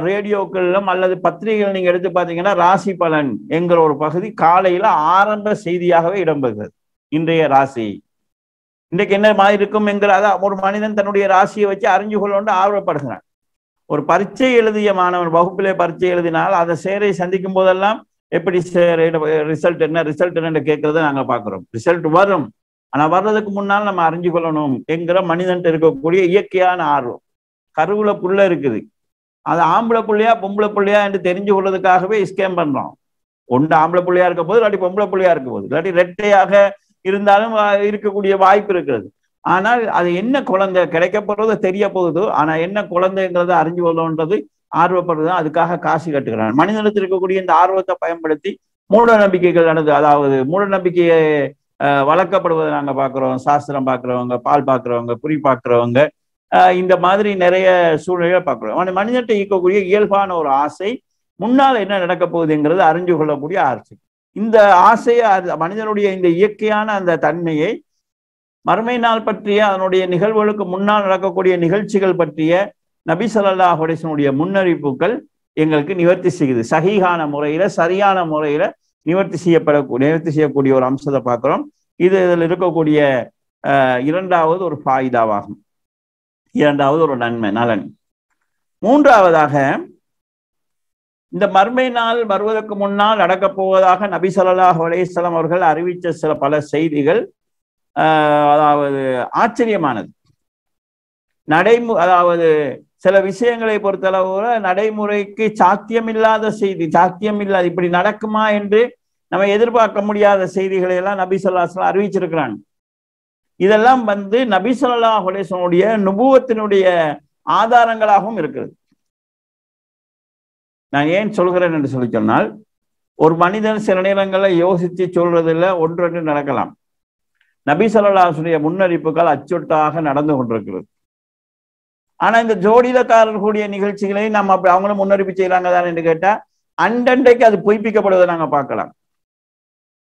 ரேடியோக்களிலும் அல்லது பத்திரிகைகள் நீங்க எடுத்து பார்த்தீங்கன்னா ராசி பலன் என்கிற ஒரு பகுதி காலையில ஆரம்ப செய்தியாகவே இடம்பெறுகிறது இன்றைய ராசி இன்றைக்கு என்ன மாதிரி இருக்கும் என்கிற அதான் ஒரு மனிதன் தன்னுடைய ராசியை வச்சு அறிஞ்சு கொள்ளோண்டு ஆர்வப்படுகிறான் ஒரு பரீட்சை எழுதிய மாணவன் வகுப்பிலே பரீட்சை எழுதினால் அதை சேரை சந்திக்கும் போதெல்லாம் எப்படி சார் ரிசல்ட் என்ன ரிசல்ட் என்ன கேட்கறத நாங்கள் பார்க்குறோம் ரிசல்ட் வரும் ஆனால் வர்றதுக்கு முன்னால் நம்ம அறிஞ்சு கொள்ளணும் என்கிற மனிதன்ட்டு இருக்கக்கூடிய இயற்கையான ஆர்வம் கருவுல புள்ள இருக்குது அது ஆம்பளை பிள்ளையா பொம்பளை பிள்ளையா என்று தெரிஞ்சு கொள்வதற்காகவே ஸ்கேம் பண்ணுறோம் ஒன்று ஆம்பளை பிள்ளையா இருக்க போது இல்லாட்டி பொம்பளை பிள்ளையா இருக்க போது இல்லாட்டி ரெட்டையாக இருந்தாலும் இருக்கக்கூடிய வாய்ப்பு இருக்கிறது ஆனால் அது என்ன குழந்தை கிடைக்க போறதோ தெரிய போகுது ஆனால் என்ன குழந்தைங்கிறத அறிஞ்சு கொள்ளணுன்றது ஆர்வப்படுறது அதுக்காக காசு கட்டுகிறான் மனிதனத்தில் இருக்கக்கூடிய இந்த ஆர்வத்தை பயன்படுத்தி மூட நம்பிக்கைகள் நடந்து அதாவது மூட நம்பிக்கையை வளர்க்கப்படுவதை நாங்கள் பார்க்குறோம் சாஸ்திரம் பார்க்குறவங்க பால் பார்க்குறவங்க குறி பார்க்குறவங்க இந்த மாதிரி நிறைய சூழ்நிலை பார்க்குறோம் ஆனால் மனிதன்ட்ட ஈர்க்கக்கூடிய இயல்பான ஒரு ஆசை முன்னால் என்ன நடக்க போகுதுங்கிறது அறிஞ்சு கொள்ளக்கூடிய ஆசை இந்த ஆசையை மனிதனுடைய இந்த இயற்கையான அந்த தன்மையை மறுமை நாள் பற்றிய அதனுடைய நிகழ்வுகளுக்கு முன்னால் நடக்கக்கூடிய நிகழ்ச்சிகள் பற்றிய நபி சொல்லல்லா ஹுடேசனுடைய முன்னறிவிப்புகள் எங்களுக்கு நிவர்த்தி செய்யுது சகிகான முறையில சரியான முறையில நிவர்த்தி செய்யப்படக்கூடிய நிவர்த்தி செய்யக்கூடிய ஒரு அம்சத்தை பார்க்குறோம் இது இதில் இருக்கக்கூடிய இரண்டாவது ஒரு ஃபாயிதாவாகும் இரண்டாவது ஒரு நன்மை நலன் மூன்றாவதாக இந்த மர்மை நாள் வருவதற்கு முன்னால் நடக்கப் போவதாக நபி சொல்லாஹ் அலையம் அவர்கள் அறிவித்த சில பல செய்திகள் அதாவது ஆச்சரியமானது நடைமு அதாவது சில விஷயங்களை பொறுத்தளவுல நடைமுறைக்கு சாத்தியமில்லாத செய்தி இல்லாத இப்படி நடக்குமா என்று நம்ம எதிர்பார்க்க முடியாத செய்திகளை எல்லாம் நபி சொல்லாஸ்லாம் அறிவிச்சிருக்கிறாங்க இதெல்லாம் வந்து நபி சொல்லா ஹுலேசனுடைய நுபுவத்தினுடைய ஆதாரங்களாகவும் இருக்கிறது நான் ஏன் சொல்கிறேன் என்று சொல்லி சொன்னால் ஒரு மனிதன் சில நேரங்களில் யோசித்து சொல்றதில் ஒன்றொன்று நடக்கலாம் நபி சொல்லாசுடைய முன்னறிப்புகள் அச்சுட்டாக நடந்து கொண்டிருக்கிறது ஆனா இந்த கூடிய நிகழ்ச்சிகளை நம்ம அப்படி அவங்களும் முன்னறிவிப்பு செய்யறாங்க தானே என்று கேட்டா அண்டண்டைக்கு அது பொய்ப்பிக்கப்படுவதை நாங்க பார்க்கலாம்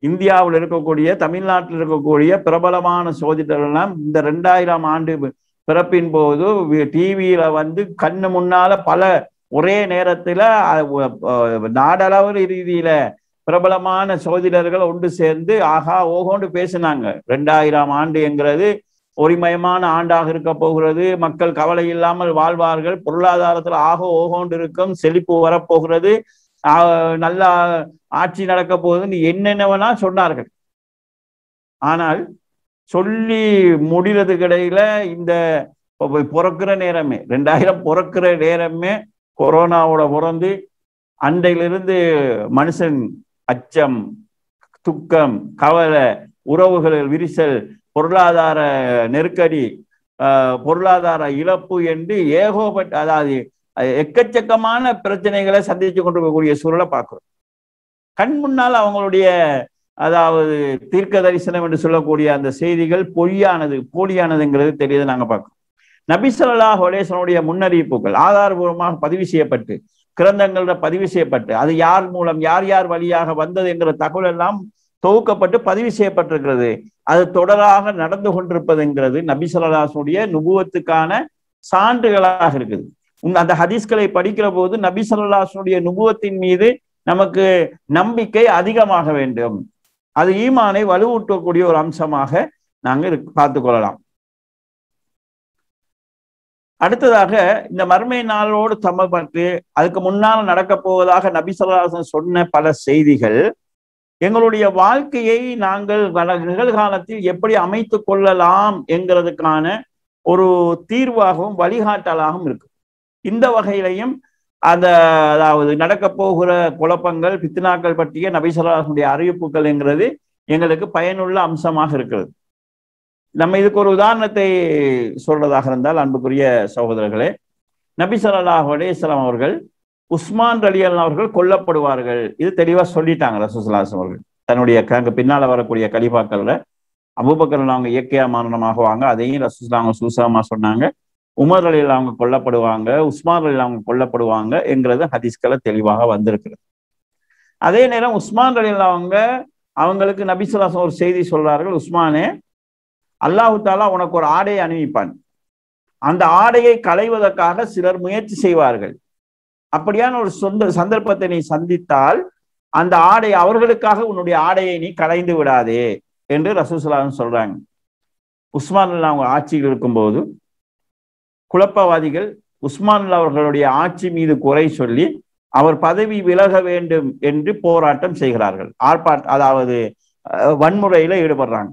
இந்தியாவில் இருக்கக்கூடிய தமிழ்நாட்டில் இருக்கக்கூடிய பிரபலமான சோதிடர்கள்லாம் இந்த ரெண்டாயிரம் ஆண்டு பிறப்பின் போது டிவியில வந்து கண்ணு முன்னால பல ஒரே நேரத்துல நாடளவு ரீதியில பிரபலமான சோதிடர்கள் ஒன்று சேர்ந்து ஆகா ஓகோண்டு பேசினாங்க ரெண்டாயிரம் ஆண்டு என்கிறது ஒரிமயமான ஆண்டாக இருக்க போகிறது மக்கள் கவலை இல்லாமல் வாழ்வார்கள் பொருளாதாரத்தில் ஆக ஓகோண்டு இருக்கும் செழிப்பு வரப்போகிறது நல்ல ஆட்சி நடக்க போகுதுன்னு என்னென்னவனா சொன்னார்கள் ஆனால் சொல்லி முடிறது கிடையில இந்த பிறக்கிற நேரமே ரெண்டாயிரம் பிறக்கிற நேரமே கொரோனாவோட பிறந்து அண்டையிலிருந்து மனுஷன் அச்சம் துக்கம் கவலை உறவுகள் விரிசல் பொருளாதார நெருக்கடி பொருளாதார இழப்பு என்று ஏகோபட்ட அதாவது எக்கச்சக்கமான பிரச்சனைகளை சந்திச்சு கொண்டிருக்கக்கூடிய சூழலை பார்க்கிறோம் கண் முன்னால் அவங்களுடைய அதாவது தீர்க்க தரிசனம் என்று சொல்லக்கூடிய அந்த செய்திகள் பொய்யானது போலியானதுங்கிறது தெரியுது நாங்கள் பார்க்கிறோம் நபிசல்லா ஹொலேசனுடைய முன்னறிவிப்புகள் ஆதாரபூர்வமாக பதிவு செய்யப்பட்டு கிரந்தங்களில் பதிவு செய்யப்பட்டு அது யார் மூலம் யார் யார் வழியாக வந்தது என்கிற தகவல் எல்லாம் தொகுக்கப்பட்டு பதிவு செய்யப்பட்டிருக்கிறது அது தொடராக நடந்து கொண்டிருப்பதுங்கிறது நபிசல்லாசனுடைய நுபுவத்துக்கான சான்றுகளாக இருக்குது அந்த ஹதீஸ்களை படிக்கிற போது நபி சொல்லாசனுடைய நுபுவத்தின் மீது நமக்கு நம்பிக்கை அதிகமாக வேண்டும் அது ஈமானை வலுவூட்டக்கூடிய ஒரு அம்சமாக நாங்கள் பார்த்து கொள்ளலாம் அடுத்ததாக இந்த மர்மை நாளோடு சமப்பட்டு அதுக்கு முன்னால் நடக்க போவதாக நபி சொல்லாசன் சொன்ன பல செய்திகள் எங்களுடைய வாழ்க்கையை நாங்கள் வள நிகழ்காலத்தில் எப்படி அமைத்து கொள்ளலாம் என்கிறதுக்கான ஒரு தீர்வாகவும் வழிகாட்டலாகவும் இருக்கு இந்த வகையிலையும் அந்த அதாவது நடக்க போகிற குழப்பங்கள் பித்னாக்கள் பற்றிய நபிசலாசனுடைய அறிவிப்புகள் என்கிறது எங்களுக்கு பயனுள்ள அம்சமாக இருக்கிறது நம்ம இதுக்கு ஒரு உதாரணத்தை சொல்றதாக இருந்தால் அன்புக்குரிய சகோதரர்களே நபி சல்லாஹ் அலேஸ்லாம் அவர்கள் உஸ்மான் ரலியல்லா அவர்கள் கொல்லப்படுவார்கள் இது தெளிவாக சொல்லிட்டாங்க ரசூசுல்லாஸ் அவர்கள் தன்னுடைய அங்கே பின்னால் வரக்கூடிய கலிபாக்கள்ல அபுபக்கரில் அவங்க இயற்கையா மரணமாகுவாங்க அதையும் ரசூஸ்லாம் சூசாமா சொன்னாங்க உமர் அலியில் அவங்க கொல்லப்படுவாங்க உஸ்மான் அலியில் அவங்க கொல்லப்படுவாங்க என்கிறது ஹதீஸ்களை தெளிவாக வந்திருக்கிறது அதே நேரம் உஸ்மான் அலியில் அவங்க அவங்களுக்கு நபிசுல்லாசம் ஒரு செய்தி சொல்றார்கள் உஸ்மானே அல்லாஹு தாலா உனக்கு ஒரு ஆடையை அணிவிப்பான் அந்த ஆடையை களைவதற்காக சிலர் முயற்சி செய்வார்கள் அப்படியான ஒரு சொந்த சந்தர்ப்பத்தை நீ சந்தித்தால் அந்த ஆடை அவர்களுக்காக உன்னுடைய ஆடையை நீ கலைந்து விடாதே என்று ரசூசலாவும் சொல்றாங்க உஸ்மான் அவங்க ஆட்சியில் இருக்கும்போது குழப்பவாதிகள் உஸ்மான் அவர்களுடைய ஆட்சி மீது குறை சொல்லி அவர் பதவி விலக வேண்டும் என்று போராட்டம் செய்கிறார்கள் ஆர்ப்பாட் அதாவது வன்முறையில ஈடுபடுறாங்க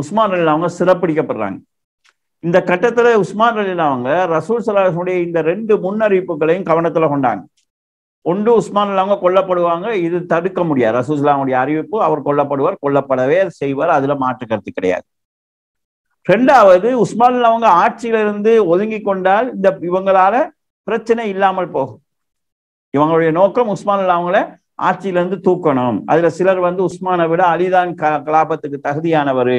உஸ்மான் அவங்க சிறப்பிடிக்கப்படுறாங்க இந்த கட்டத்துல உஸ்மான் அலிலா அவங்க ரசூல் சலாஹுடைய இந்த ரெண்டு முன்னறிவிப்புகளையும் கவனத்துல கொண்டாங்க ஒன்று உஸ்மான் அல்லாங்க கொல்லப்படுவாங்க இது தடுக்க முடியாது ரசூஸ்லாமுடைய அறிவிப்பு அவர் கொல்லப்படுவார் கொல்லப்படவே செய்வார் அதுல கருத்து கிடையாது ரெண்டாவது உஸ்மான் அவங்க ஆட்சியிலிருந்து ஒதுங்கி கொண்டால் இந்த இவங்களால பிரச்சனை இல்லாமல் போகும் இவங்களுடைய நோக்கம் உஸ்மான் அவங்கள ஆட்சியிலிருந்து தூக்கணும் அதுல சிலர் வந்து உஸ்மானை விட அலிதான் கலாபத்துக்கு தகுதியானவர்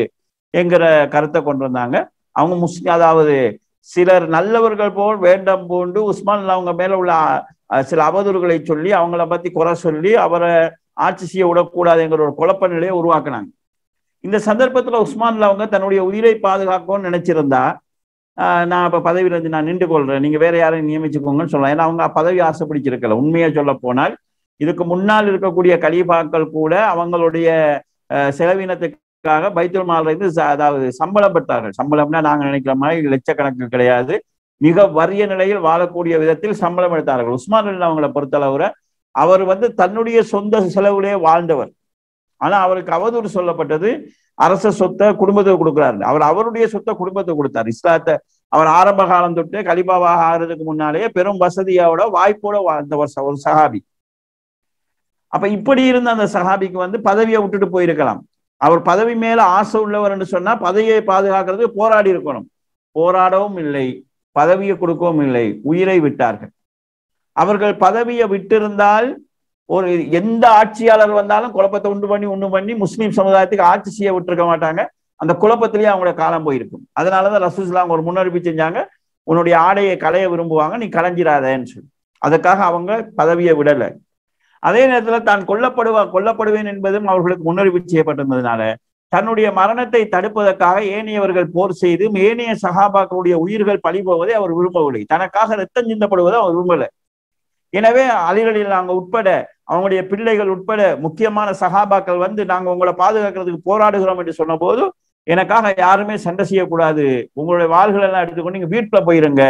என்கிற கருத்தை கொண்டு வந்தாங்க அவங்க முஸ்லீம் அதாவது சிலர் நல்லவர்கள் போல் வேண்டம் பூண்டு உஸ்மான் அவங்க மேல உள்ள சில அவதூறுகளை சொல்லி அவங்கள பத்தி குறை சொல்லி அவரை ஆட்சி செய்ய விடக்கூடாதுங்கிற ஒரு குழப்ப நிலையை உருவாக்குனாங்க இந்த சந்தர்ப்பத்துல உஸ்மான்ல அவங்க தன்னுடைய உயிரை பாதுகாக்கணும்னு நினைச்சிருந்தா நான் இப்ப பதவியில இருந்து நான் நின்று கொள்றேன் நீங்க வேற யாரையும் நியமிச்சுக்கோங்கன்னு சொல்லலாம் ஏன்னா அவங்க பதவி ஆசை பிடிச்சிருக்கல உண்மையை சொல்ல போனால் இதுக்கு முன்னால் இருக்கக்கூடிய கலிபாக்கள் கூட அவங்களுடைய செலவினத்துக்கு காக மால இருந்து அதாவது சம்பளம் பெற்றார்கள் சம்பளம்னா நாங்கள் நினைக்கிற மாதிரி லட்சக்கணக்கு கிடையாது மிக வறிய நிலையில் வாழக்கூடிய விதத்தில் சம்பளம் எடுத்தார்கள் உஸ்மான் அல்லா அவங்களை பொறுத்தளவுல அவர் வந்து தன்னுடைய சொந்த செலவுலேயே வாழ்ந்தவர் ஆனா அவருக்கு அவதூறு சொல்லப்பட்டது அரச சொத்தை குடும்பத்துக்கு கொடுக்குறாரு அவர் அவருடைய சொத்தை குடும்பத்துக்கு கொடுத்தார் இஸ்லாத்தை அவர் ஆரம்ப காலம் தொட்டு கலிபாவாக ஆகிறதுக்கு முன்னாலேயே பெரும் வசதியோட வாய்ப்போட வாழ்ந்தவர் ஒரு சஹாபி அப்ப இப்படி இருந்த அந்த சஹாபிக்கு வந்து பதவியை விட்டுட்டு போயிருக்கலாம் அவர் பதவி மேல ஆசை உள்ளவர் என்று சொன்னா பதவியை பாதுகாக்கிறதுக்கு போராடி இருக்கணும் போராடவும் இல்லை பதவியை கொடுக்கவும் இல்லை உயிரை விட்டார்கள் அவர்கள் பதவியை விட்டிருந்தால் ஒரு எந்த ஆட்சியாளர் வந்தாலும் குழப்பத்தை உண்டு பண்ணி உண்டு பண்ணி முஸ்லீம் சமுதாயத்துக்கு ஆட்சி செய்ய விட்டுருக்க மாட்டாங்க அந்த குழப்பத்திலேயே அவங்களோட காலம் போயிருக்கும் அதனாலதான் ரசூஸ்லாம் ஒரு முன்னறிவிப்பு செஞ்சாங்க உன்னுடைய ஆடையை களைய விரும்புவாங்க நீ களைஞ்சிடாதேன்னு சொல்லி அதுக்காக அவங்க பதவியை விடலை அதே நேரத்தில் தான் கொல்லப்படுவா கொல்லப்படுவேன் என்பதும் அவர்களுக்கு முன்னறிவு செய்யப்பட்டிருந்ததுனால தன்னுடைய மரணத்தை தடுப்பதற்காக ஏனையவர்கள் போர் செய்து ஏனைய சகாபாக்களுடைய உயிர்கள் பழிபோவதை அவர் விரும்பவில்லை தனக்காக ரத்தம் சிந்தப்படுவதை அவர் விரும்பலை எனவே அலிகளில் நாங்கள் உட்பட அவங்களுடைய பிள்ளைகள் உட்பட முக்கியமான சகாபாக்கள் வந்து நாங்கள் உங்களை பாதுகாக்கிறதுக்கு போராடுகிறோம் என்று சொன்ன போது எனக்காக யாருமே சண்டை செய்யக்கூடாது உங்களுடைய வாள்கள் எல்லாம் எடுத்துக்கொண்டு நீங்க வீட்டுல போயிருங்க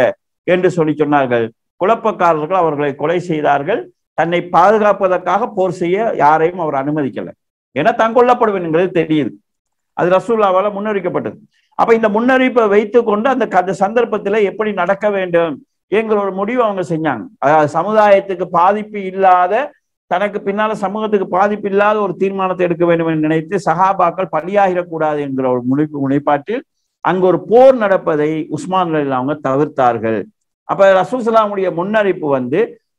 என்று சொல்லி சொன்னார்கள் குழப்பக்காரர்கள் அவர்களை கொலை செய்தார்கள் தன்னை பாதுகாப்பதற்காக போர் செய்ய யாரையும் அவர் அனுமதிக்கலை ஏன்னா கொள்ளப்படுவேன் என்பது தெரியுது அது ரசூல்லாவால் முன்னறிவிக்கப்பட்டது அப்ப இந்த முன்னறிவிப்பை வைத்து கொண்டு அந்த அந்த சந்தர்ப்பத்துல எப்படி நடக்க வேண்டும் என்கிற ஒரு முடிவு அவங்க செஞ்சாங்க அதாவது சமுதாயத்துக்கு பாதிப்பு இல்லாத தனக்கு பின்னால சமூகத்துக்கு பாதிப்பு இல்லாத ஒரு தீர்மானத்தை எடுக்க வேண்டும் என்று நினைத்து சஹாபாக்கள் பலியாகிடக்கூடாது என்கிற ஒரு முனைப்பு முனைப்பாட்டில் அங்கு ஒரு போர் நடப்பதை உஸ்மான் அவங்க தவிர்த்தார்கள் அப்ப ரசூசலாமுடைய முன்னறிப்பு வந்து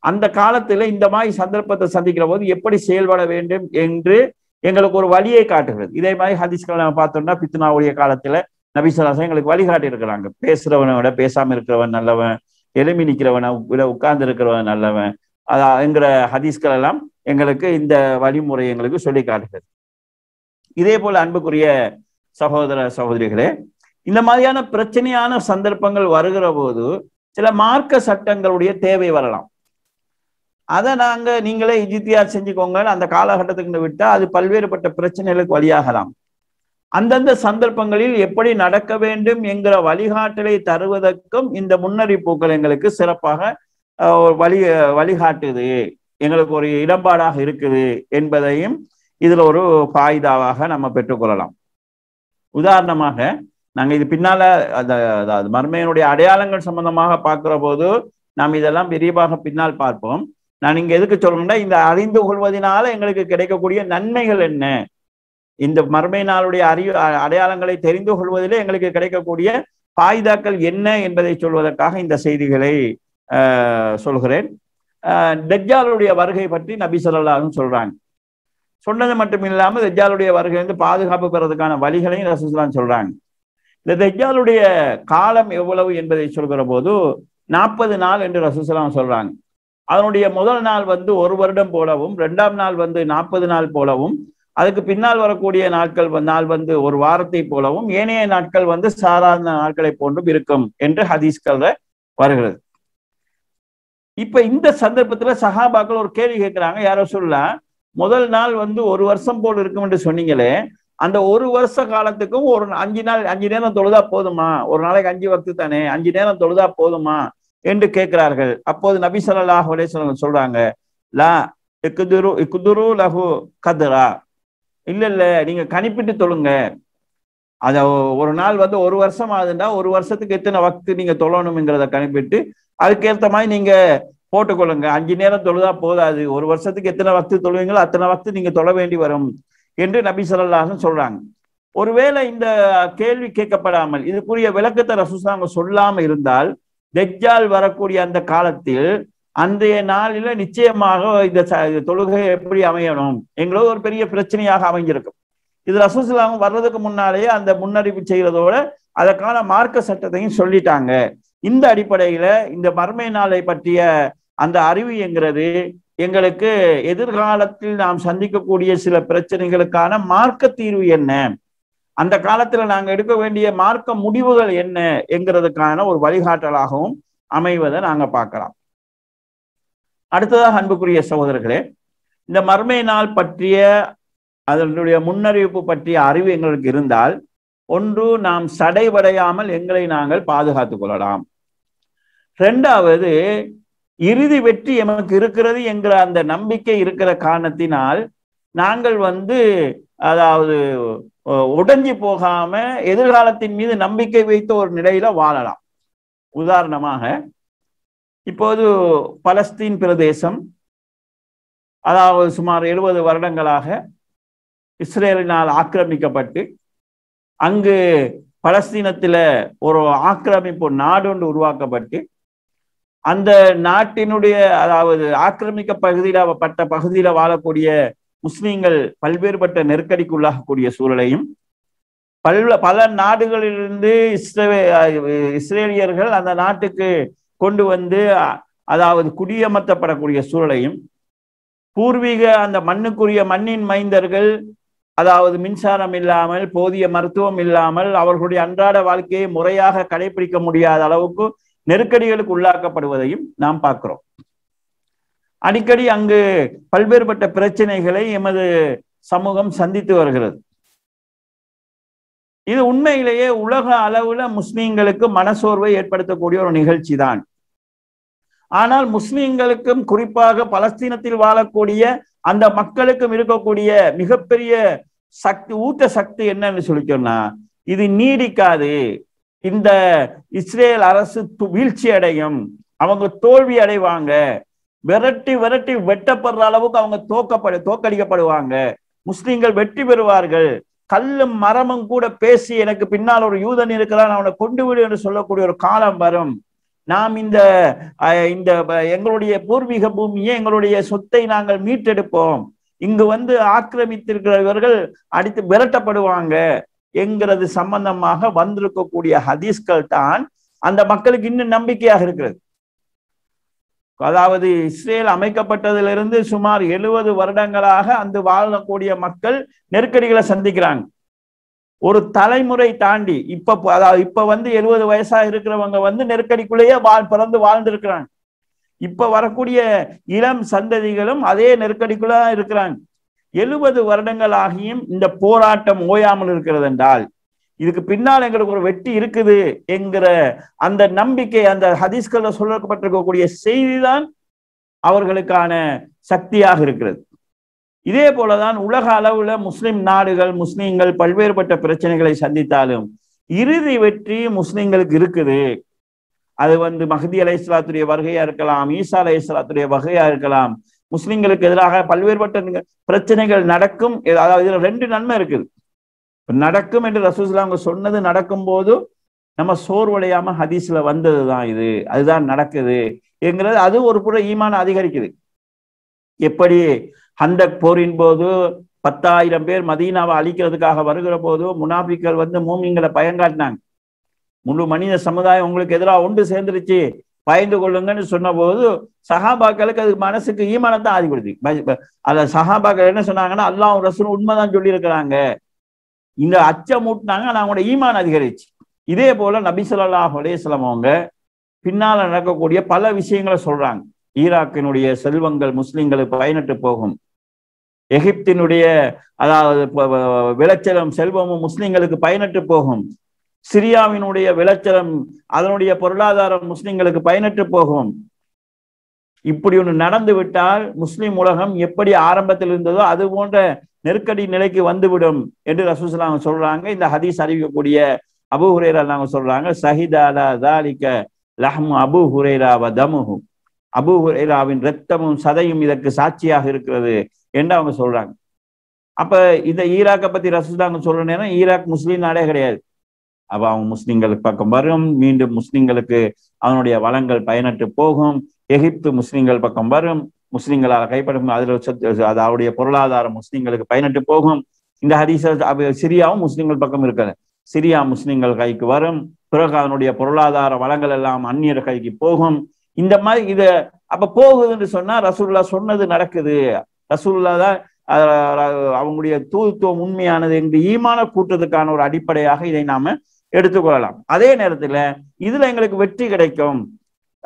அந்த காலத்துல இந்த மாதிரி சந்தர்ப்பத்தை சந்திக்கிற போது எப்படி செயல்பட வேண்டும் என்று எங்களுக்கு ஒரு வழியை காட்டுகிறது இதே மாதிரி ஹதீஸ்களை நம்ம பார்த்தோம்னா பித்னாவுடைய காலத்துல நபிசலாசன் எங்களுக்கு வழிகாட்டி இருக்கிறாங்க பேசுறவனை விட பேசாம இருக்கிறவன் நல்லவன் எலும்பி நிற்கிறவனை விட உட்கார்ந்து இருக்கிறவன் நல்லவன் அதா என்கிற ஹதீஸ்கள் எல்லாம் எங்களுக்கு இந்த வழிமுறை எங்களுக்கு சொல்லி காட்டுகிறது இதே போல அன்புக்குரிய சகோதர சகோதரிகளே இந்த மாதிரியான பிரச்சனையான சந்தர்ப்பங்கள் வருகிற போது சில மார்க்க சட்டங்களுடைய தேவை வரலாம் அதை நாங்க நீங்களே இஜித்தியார் செஞ்சுக்கோங்க அந்த காலகட்டத்துக்கு விட்டா அது பல்வேறுபட்ட பிரச்சனைகளுக்கு வழியாகலாம் அந்தந்த சந்தர்ப்பங்களில் எப்படி நடக்க வேண்டும் என்கிற வழிகாட்டலை தருவதற்கும் இந்த முன்னறிப்புகள் எங்களுக்கு சிறப்பாக வழி வழிகாட்டுது எங்களுக்கு ஒரு இடம்பாடாக இருக்குது என்பதையும் இதுல ஒரு பாய்தாவாக நம்ம பெற்றுக்கொள்ளலாம் உதாரணமாக நாங்கள் இது பின்னால அதாவது மர்மையனுடைய அடையாளங்கள் சம்பந்தமாக பார்க்கிற போது நாம் இதெல்லாம் விரிவாக பின்னால் பார்ப்போம் நான் இங்க எதுக்கு சொல்லணும்னா இந்த அறிந்து கொள்வதனால எங்களுக்கு கிடைக்கக்கூடிய நன்மைகள் என்ன இந்த மர்மை நாளுடைய அறிவு அடையாளங்களை தெரிந்து கொள்வதிலே எங்களுக்கு கிடைக்கக்கூடிய பாய்தாக்கள் என்ன என்பதை சொல்வதற்காக இந்த செய்திகளை சொல்கிறேன் டெஜாலுடைய வருகை பற்றி நபி சொல்லலாம் சொல்றாங்க சொன்னது மட்டும் இல்லாமல் தஜாலுடைய வருகையிலிருந்து பாதுகாப்பு பெறதுக்கான வழிகளையும் ரசிசலாம் சொல்றாங்க இந்த தஜாலுடைய காலம் எவ்வளவு என்பதை சொல்கிற போது நாற்பது நாள் என்று ரசிசலாம் சொல்றாங்க அதனுடைய முதல் நாள் வந்து ஒரு வருடம் போலவும் ரெண்டாம் நாள் வந்து நாற்பது நாள் போலவும் அதுக்கு பின்னால் வரக்கூடிய நாட்கள் நாள் வந்து ஒரு வாரத்தை போலவும் ஏனைய நாட்கள் வந்து சாதாரண நாட்களை போன்றும் இருக்கும் என்று ஹதீஸ்கள் வருகிறது இப்ப இந்த சந்தர்ப்பத்துல சஹாபாக்கள் ஒரு கேள்வி கேட்கிறாங்க யாரோ சொல்ல முதல் நாள் வந்து ஒரு வருஷம் போல் இருக்கும் என்று சொன்னீங்களே அந்த ஒரு வருஷ காலத்துக்கும் ஒரு அஞ்சு நாள் அஞ்சு நேரம் தொழுதா போதுமா ஒரு நாளைக்கு அஞ்சு வக்து தானே அஞ்சு நேரம் தொழுதா போதுமா என்று கேட்கிறார்கள் அப்போது நபி சொல்லாஹ் அலேஸ்வரங்கள் சொல்றாங்க லா இக்குதுரு இக்குதுரு லஹு கதுரா இல்ல இல்ல நீங்க கணிப்பிட்டு சொல்லுங்க அத ஒரு நாள் வந்து ஒரு வருஷம் ஆகுதுன்னா ஒரு வருஷத்துக்கு எத்தனை வக்து நீங்க தொழணுங்கிறத கணிப்பிட்டு அதுக்கேற்ற மாதிரி நீங்க போட்டுக்கொள்ளுங்க அஞ்சு நேரம் தொழுதா போதாது ஒரு வருஷத்துக்கு எத்தனை வக்து தொழுவீங்களோ அத்தனை வக்து நீங்க தொழ வேண்டி வரும் என்று நபி சொல்லாஹும் சொல்றாங்க ஒருவேளை இந்த கேள்வி கேட்கப்படாமல் இதுக்குரிய விளக்கத்தை ரசூசாங்க சொல்லாம இருந்தால் தெஜ்ஜால் வரக்கூடிய அந்த காலத்தில் அன்றைய நாளில நிச்சயமாக இந்த தொழுகை எப்படி அமையணும் எங்களோ ஒரு பெரிய பிரச்சனையாக அமைஞ்சிருக்கும் இது ரசூசலாம் வர்றதுக்கு முன்னாலேயே அந்த முன்னறிவு செய்கிறதோட அதற்கான மார்க்க சட்டத்தையும் சொல்லிட்டாங்க இந்த அடிப்படையில இந்த மர்மை நாளை பற்றிய அந்த அறிவு என்கிறது எங்களுக்கு எதிர்காலத்தில் நாம் சந்திக்கக்கூடிய சில பிரச்சனைகளுக்கான மார்க்க தீர்வு என்ன அந்த காலத்துல நாங்க எடுக்க வேண்டிய மார்க்க முடிவுகள் என்ன என்கிறதுக்கான ஒரு வழிகாட்டலாகவும் அமைவதை நாங்க பார்க்கலாம் அடுத்ததாக அன்புக்குரிய சகோதரர்களே இந்த மர்மை நாள் பற்றிய அதனுடைய முன்னறிவிப்பு பற்றிய அறிவு எங்களுக்கு இருந்தால் ஒன்று நாம் சடைவடையாமல் எங்களை நாங்கள் பாதுகாத்துக் கொள்ளலாம் ரெண்டாவது இறுதி வெற்றி எமக்கு இருக்கிறது என்கிற அந்த நம்பிக்கை இருக்கிற காரணத்தினால் நாங்கள் வந்து அதாவது உடஞ்சி போகாம எதிர்காலத்தின் மீது நம்பிக்கை வைத்த ஒரு நிலையில வாழலாம் உதாரணமாக இப்போது பலஸ்தீன் பிரதேசம் அதாவது சுமார் எழுபது வருடங்களாக இஸ்ரேலினால் ஆக்கிரமிக்கப்பட்டு அங்கு பலஸ்தீனத்தில் ஒரு ஆக்கிரமிப்பு நாடு ஒன்று உருவாக்கப்பட்டு அந்த நாட்டினுடைய அதாவது ஆக்கிரமிக்க பகுதியில் பட்ட பகுதியில் வாழக்கூடிய முஸ்லீம்கள் பல்வேறுபட்ட நெருக்கடிக்கு உள்ளாகக்கூடிய சூழலையும் பல் பல நாடுகளிலிருந்து இஸ்ரே இஸ்ரேலியர்கள் அந்த நாட்டுக்கு கொண்டு வந்து அதாவது குடியமர்த்தப்படக்கூடிய சூழலையும் பூர்வீக அந்த மண்ணுக்குரிய மண்ணின் மைந்தர்கள் அதாவது மின்சாரம் இல்லாமல் போதிய மருத்துவம் இல்லாமல் அவர்களுடைய அன்றாட வாழ்க்கையை முறையாக கடைபிடிக்க முடியாத அளவுக்கு நெருக்கடிகளுக்கு உள்ளாக்கப்படுவதையும் நாம் பார்க்கிறோம் அடிக்கடி அங்கு பல்வேறுபட்ட பிரச்சனைகளை எமது சமூகம் சந்தித்து வருகிறது இது உண்மையிலேயே உலக அளவுல முஸ்லீம்களுக்கு மனசோர்வை ஏற்படுத்தக்கூடிய ஒரு நிகழ்ச்சி தான் ஆனால் முஸ்லீம்களுக்கும் குறிப்பாக பலஸ்தீனத்தில் வாழக்கூடிய அந்த மக்களுக்கும் இருக்கக்கூடிய மிகப்பெரிய சக்தி ஊட்ட சக்தி என்னன்னு சொல்லி சொன்னா இது நீடிக்காது இந்த இஸ்ரேல் அரசு வீழ்ச்சி அடையும் அவங்க தோல்வி அடைவாங்க விரட்டி விரட்டி வெட்டப்படுற அளவுக்கு அவங்க தோக்கப்படு தோக்கடிக்கப்படுவாங்க முஸ்லீம்கள் வெற்றி பெறுவார்கள் கல்லும் மரமும் கூட பேசி எனக்கு பின்னால் ஒரு யூதன் இருக்கிறான் அவனை கொண்டு விடு என்று சொல்லக்கூடிய ஒரு காலம் வரும் நாம் இந்த இந்த எங்களுடைய பூர்வீக பூமியை எங்களுடைய சொத்தை நாங்கள் மீட்டெடுப்போம் இங்கு வந்து ஆக்கிரமித்திருக்கிறவர்கள் அடித்து விரட்டப்படுவாங்க என்கிறது சம்பந்தமாக வந்திருக்கக்கூடிய ஹதீஸ்கள் தான் அந்த மக்களுக்கு இன்னும் நம்பிக்கையாக இருக்கிறது அதாவது இஸ்ரேல் அமைக்கப்பட்டதிலிருந்து சுமார் எழுபது வருடங்களாக அந்த வாழக்கூடிய மக்கள் நெருக்கடிகளை சந்திக்கிறாங்க ஒரு தலைமுறை தாண்டி இப்ப அதாவது இப்ப வந்து எழுபது வயசா இருக்கிறவங்க வந்து நெருக்கடிக்குள்ளேயே வாழ் பிறந்து வாழ்ந்திருக்கிறாங்க இப்ப வரக்கூடிய இளம் சந்ததிகளும் அதே நெருக்கடிக்குள்ள இருக்கிறாங்க எழுபது வருடங்கள் ஆகியும் இந்த போராட்டம் ஓயாமல் இருக்கிறது என்றால் இதுக்கு பின்னால் எங்களுக்கு ஒரு வெட்டி இருக்குது என்கிற அந்த நம்பிக்கை அந்த ஹதீஸ்கள்ல சொல்லப்பட்டிருக்கக்கூடிய செய்திதான் அவர்களுக்கான சக்தியாக இருக்கிறது இதே போலதான் உலக அளவுல முஸ்லிம் நாடுகள் முஸ்லிம்கள் பல்வேறுபட்ட பிரச்சனைகளை சந்தித்தாலும் இறுதி வெற்றி முஸ்லிம்களுக்கு இருக்குது அது வந்து மஹதி அலை இஸ்லாத்துடைய வருகையா இருக்கலாம் ஈசா அலை இஸ்லாத்துடைய வகையா இருக்கலாம் முஸ்லிம்களுக்கு எதிராக பல்வேறுபட்ட பிரச்சனைகள் நடக்கும் அதாவது இதுல ரெண்டு நன்மை இருக்குது நடக்கும் என்று ரசூஸ்லாம் அவங்க சொன்னது நடக்கும் போது நம்ம சோர்வடையாம ஹதீஸ்ல வந்தது தான் இது அதுதான் நடக்குது என்கிறது அது ஒரு புற ஈமான அதிகரிக்குது எப்படி ஹந்தக் போரின் போது பத்தாயிரம் பேர் மதீனாவை அழிக்கிறதுக்காக வருகிற போது முனாபிக்கள் வந்து மூமிங்களை பயங்காட்டினாங்க முழு மனித சமுதாயம் உங்களுக்கு எதிராக ஒன்று சேர்ந்துருச்சு பயந்து கொள்ளுங்கன்னு சொன்ன போது சஹாபாக்களுக்கு அது மனசுக்கு ஈமானத்தான் ஆதிப்படுத்தி அதை சஹாபாக்கள் என்ன சொன்னாங்கன்னா அல்லாஹ் ரசூல் உண்மைதான் சொல்லியிருக்கிறாங்க இந்த அச்சமூட்டினாங்க நான் அவங்களோட ஈமான் அதிகரிச்சு இதே போல நபிசல்லாஹ் அலேஸ்லாம் அவங்க பின்னால் நடக்கக்கூடிய பல விஷயங்களை சொல்றாங்க ஈராக்கினுடைய செல்வங்கள் முஸ்லிம்களுக்கு பயனிட்டு போகும் எகிப்தினுடைய அதாவது விளைச்சலம் செல்வமும் முஸ்லிம்களுக்கு பயனட்டு போகும் சிரியாவினுடைய விளைச்சலம் அதனுடைய பொருளாதாரம் முஸ்லிம்களுக்கு பயனட்டு போகும் இப்படி ஒன்று நடந்து விட்டால் முஸ்லிம் உலகம் எப்படி ஆரம்பத்தில் இருந்ததோ அது போன்ற நெருக்கடி நிலைக்கு வந்துவிடும் என்று ரசூசலாங்க சொல்றாங்க இந்த ஹதீஸ் அறிவிக்கக்கூடிய அபு ஹுரேரா நாங்க சொல்றாங்க சஹிதாலா தாலிக்க அபு ஹுரேராவ தமுகும் அபு ஹுரேராவின் ரத்தமும் சதையும் இதற்கு சாட்சியாக இருக்கிறது என்று அவங்க சொல்றாங்க அப்ப இந்த ஈராக்கை பத்தி ரசூலாங்க சொல்றேன்னா ஈராக் முஸ்லீம் நாடே கிடையாது அப்ப அவங்க முஸ்லீம்களுக்கு பக்கம் வரும் மீண்டும் முஸ்லீம்களுக்கு அவனுடைய வளங்கள் பயனற்று போகும் எகிப்து முஸ்லிம்கள் பக்கம் வரும் முஸ்லிம்களால் கைப்படும் அதில் அதனுடைய பொருளாதாரம் முஸ்லிம்களுக்கு பயனிட்டு போகும் இந்த ஹரிச சிரியாவும் முஸ்லிம்கள் பக்கம் இருக்கிறது சிரியா முஸ்லிம்கள் கைக்கு வரும் பிறகு அதனுடைய பொருளாதார வளங்கள் எல்லாம் அந்நியர் கைக்கு போகும் இந்த மாதிரி இது அப்ப போகுதுன்னு சொன்னா ரசூல்லா சொன்னது நடக்குது ரசூல்லா தான் அவங்களுடைய தூதுத்துவம் உண்மையானது என்று ஈமான கூட்டத்துக்கான ஒரு அடிப்படையாக இதை நாம எடுத்துக்கொள்ளலாம் அதே நேரத்துல இதுல எங்களுக்கு வெற்றி கிடைக்கும்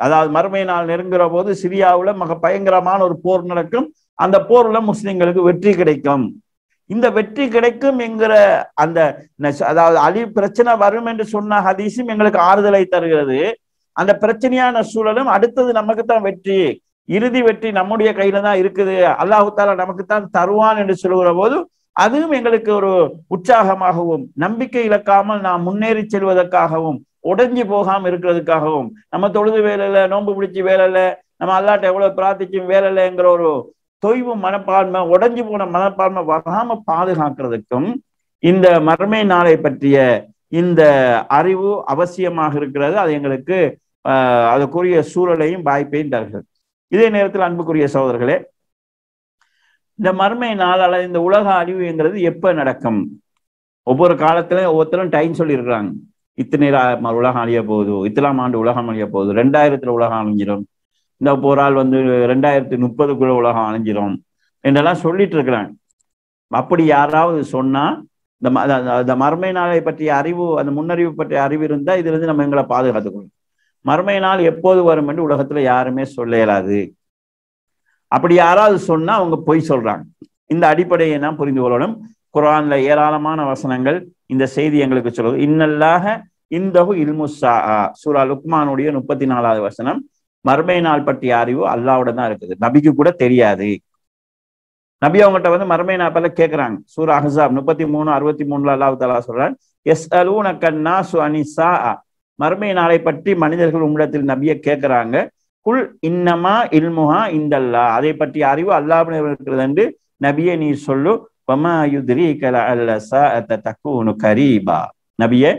அதாவது மறுமை நாள் நெருங்குற போது சிரியாவில் மிக பயங்கரமான ஒரு போர் நடக்கும் அந்த போர்ல முஸ்லிம்களுக்கு வெற்றி கிடைக்கும் இந்த வெற்றி கிடைக்கும் என்கிற அந்த அதாவது அழி பிரச்சனை வரும் என்று சொன்ன ஹதீஸும் எங்களுக்கு ஆறுதலை தருகிறது அந்த பிரச்சனையான சூழலும் அடுத்தது நமக்கு தான் வெற்றி இறுதி வெற்றி நம்முடைய கையில தான் இருக்குது அல்லாஹு தாலா நமக்கு தான் தருவான் என்று சொல்கிற போது அதுவும் எங்களுக்கு ஒரு உற்சாகமாகவும் நம்பிக்கை இழக்காமல் நாம் முன்னேறி செல்வதற்காகவும் உடஞ்சி போகாம இருக்கிறதுக்காகவும் நம்ம தொழுது வேலையில நோன்பு பிடிச்சி வேலையில நம்ம அல்லாட்ட எவ்வளவு பிரார்த்திச்சும் வேலையிலங்கிற ஒரு தொய்வு மனப்பான்மை உடஞ்சி போன மனப்பான்மை வராம பாதுகாக்கிறதுக்கும் இந்த மர்மை நாளை பற்றிய இந்த அறிவு அவசியமாக இருக்கிறது அது எங்களுக்கு அதுக்குரிய சூழலையும் வாய்ப்பையும் தருகிறது இதே நேரத்தில் அன்புக்குரிய சகோதரர்களே இந்த மர்மை நாள் அல்லது இந்த உலக அறிவுங்கிறது எப்ப நடக்கும் ஒவ்வொரு காலத்துல ஒவ்வொருத்தரும் டைம் சொல்லியிருக்கிறாங்க இத்தனை உலகம் அழிய போகுது இத்தலாம் ஆண்டு உலகம் அழிய போகுது ரெண்டாயிரத்துல உலகம் அழிஞ்சிடும் இந்த போரால் வந்து ரெண்டாயிரத்தி முப்பதுக்குள்ள உலகம் அழிஞ்சிடும் என்றெல்லாம் சொல்லிட்டு இருக்கிறாங்க அப்படி யாராவது சொன்னா இந்த அந்த மர்மை நாளை பற்றிய அறிவு அந்த முன்னறிவு பற்றிய அறிவு இருந்தா இதுல இருந்து நம்ம எங்களை பாதுகாத்துக்கணும் மறுமை நாள் எப்போது வரும் என்று உலகத்துல யாருமே சொல்ல இயலாது அப்படி யாராவது சொன்னா அவங்க பொய் சொல்றாங்க இந்த அடிப்படையை நான் புரிந்து கொள்ளணும் குரான்ல ஏராளமான வசனங்கள் இந்த செய்தி எங்களுக்கு சொல்லுது இன்னல்லாக இந்த சூரா லுக்மானுடைய முப்பத்தி நாலாவது வசனம் மர்மை நாள் பற்றிய அறிவு அல்லாவோட தான் இருக்குது நபிக்கு கூட தெரியாது நபி அவங்ககிட்ட வந்து மர்மை நாள் பல கேட்கிறாங்க சூரா அஹசாப் முப்பத்தி மூணு அறுபத்தி மூணுல அல்லாஹ் தாலா சொல்றான் எஸ் அலூன கண்ணா சுனிசா மர்மை நாளை பற்றி மனிதர்கள் உங்களிடத்தில் நபியை கேட்கிறாங்க குல் இன்னமா இல்முஹா இந்தல்லா அதை பற்றிய அறிவு அல்லாவிடம் இருக்கிறது என்று நபியை நீ சொல்லு பமா யுத்ரீக அல்ல சாஅத்த கரீபா நபியே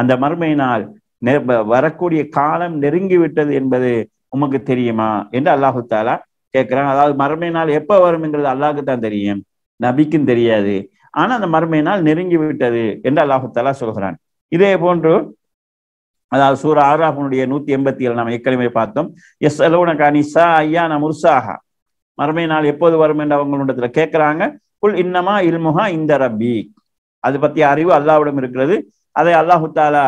அந்த மர்மையினால் நாள் வரக்கூடிய காலம் நெருங்கி விட்டது என்பது உமக்கு தெரியுமா என்று அல்லாஹு தாலா கேட்கிறான் அதாவது மர்மையினால் நாள் எப்போ வரும்ங்கிறது அல்லாஹுக்கு தான் தெரியும் நபிக்கும் தெரியாது ஆனா அந்த மர்மையினால் நெருங்கி விட்டது என்று அல்லாஹு தாலா சொல்கிறான் இதே போன்று அதாவது சூர ஆராஹனுடைய நூத்தி எண்பத்தி ஏழு நாம் ஏற்கனவே பார்த்தோம் எஸ் அலோன கானிசா ஐயா நமுர்சாஹா மறுமை நாள் எப்போது வரும் என்று அவங்களுடைய கேட்கிறாங்க குல் இன்னமா இல்முஹா இந்த ரப்பி அது பற்றிய அறிவு அல்லாவிடம் இருக்கிறது அதை அல்லாஹு தாலா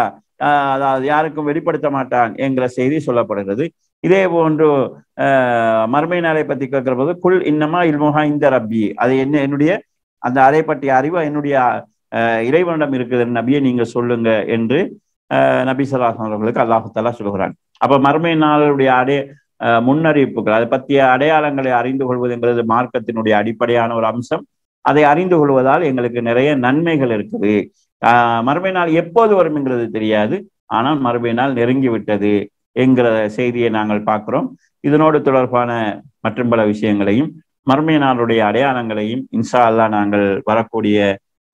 அதாவது யாருக்கும் வெளிப்படுத்த மாட்டான் என்கிற செய்தி சொல்லப்படுகிறது இதே போன்று மர்மை நாளை பத்தி கேட்கிற போது குல் இன்னமா இல்முஹா இந்த ரப்பி அது என்ன என்னுடைய அந்த அதை பற்றிய அறிவு என்னுடைய இறைவனிடம் இருக்குது நபியை நீங்க சொல்லுங்க என்று நபி சலாஹன் அவர்களுக்கு அல்லாஹு தாலா சொல்கிறான் அப்ப மர்மை நாளுடைய அடைய முன்னறிவிப்புகள் அதை பற்றிய அடையாளங்களை அறிந்து கொள்வது என்கிறது மார்க்கத்தினுடைய அடிப்படையான ஒரு அம்சம் அதை அறிந்து கொள்வதால் எங்களுக்கு நிறைய நன்மைகள் இருக்குது மறுமை நாள் எப்போது வரும்ங்கிறது தெரியாது ஆனால் மறுமை நாள் நெருங்கிவிட்டது என்கிற செய்தியை நாங்கள் பார்க்கிறோம் இதனோடு தொடர்பான மற்றும் பல விஷயங்களையும் மர்மிய நாளுடைய அடையாளங்களையும் இன்ஷா அல்லா நாங்கள் வரக்கூடிய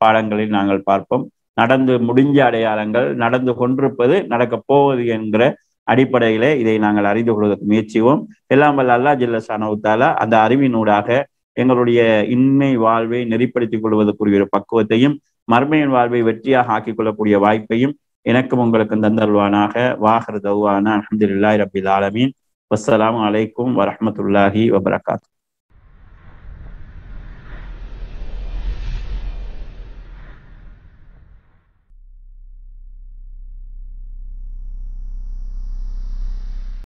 பாடங்களில் நாங்கள் பார்ப்போம் நடந்து முடிஞ்ச அடையாளங்கள் நடந்து கொண்டிருப்பது நடக்கப் போவது என்கிற அடிப்படையிலே இதை நாங்கள் அறிந்து கொள்வதற்கு முயற்சிவோம் எல்லாம் வல்ல அல்லா ஜில்லசான உத்தாலா அந்த அறிவினூடாக எங்களுடைய இன்மை வாழ்வை நெறிப்படுத்திக் கொள்வதற்குரிய ஒரு பக்குவத்தையும் மர்மையின் வாழ்வை வெற்றியாக ஆக்கிக் கொள்ளக்கூடிய வாய்ப்பையும் எனக்கும் உங்களுக்கும் தந்தல்வானாக வாகர் தௌவானா அஹமதுல்லாய் ரபில் ஆலமீன் வசலாம் அலைக்கும் வரமத்துல்லாஹி வபரகாத்து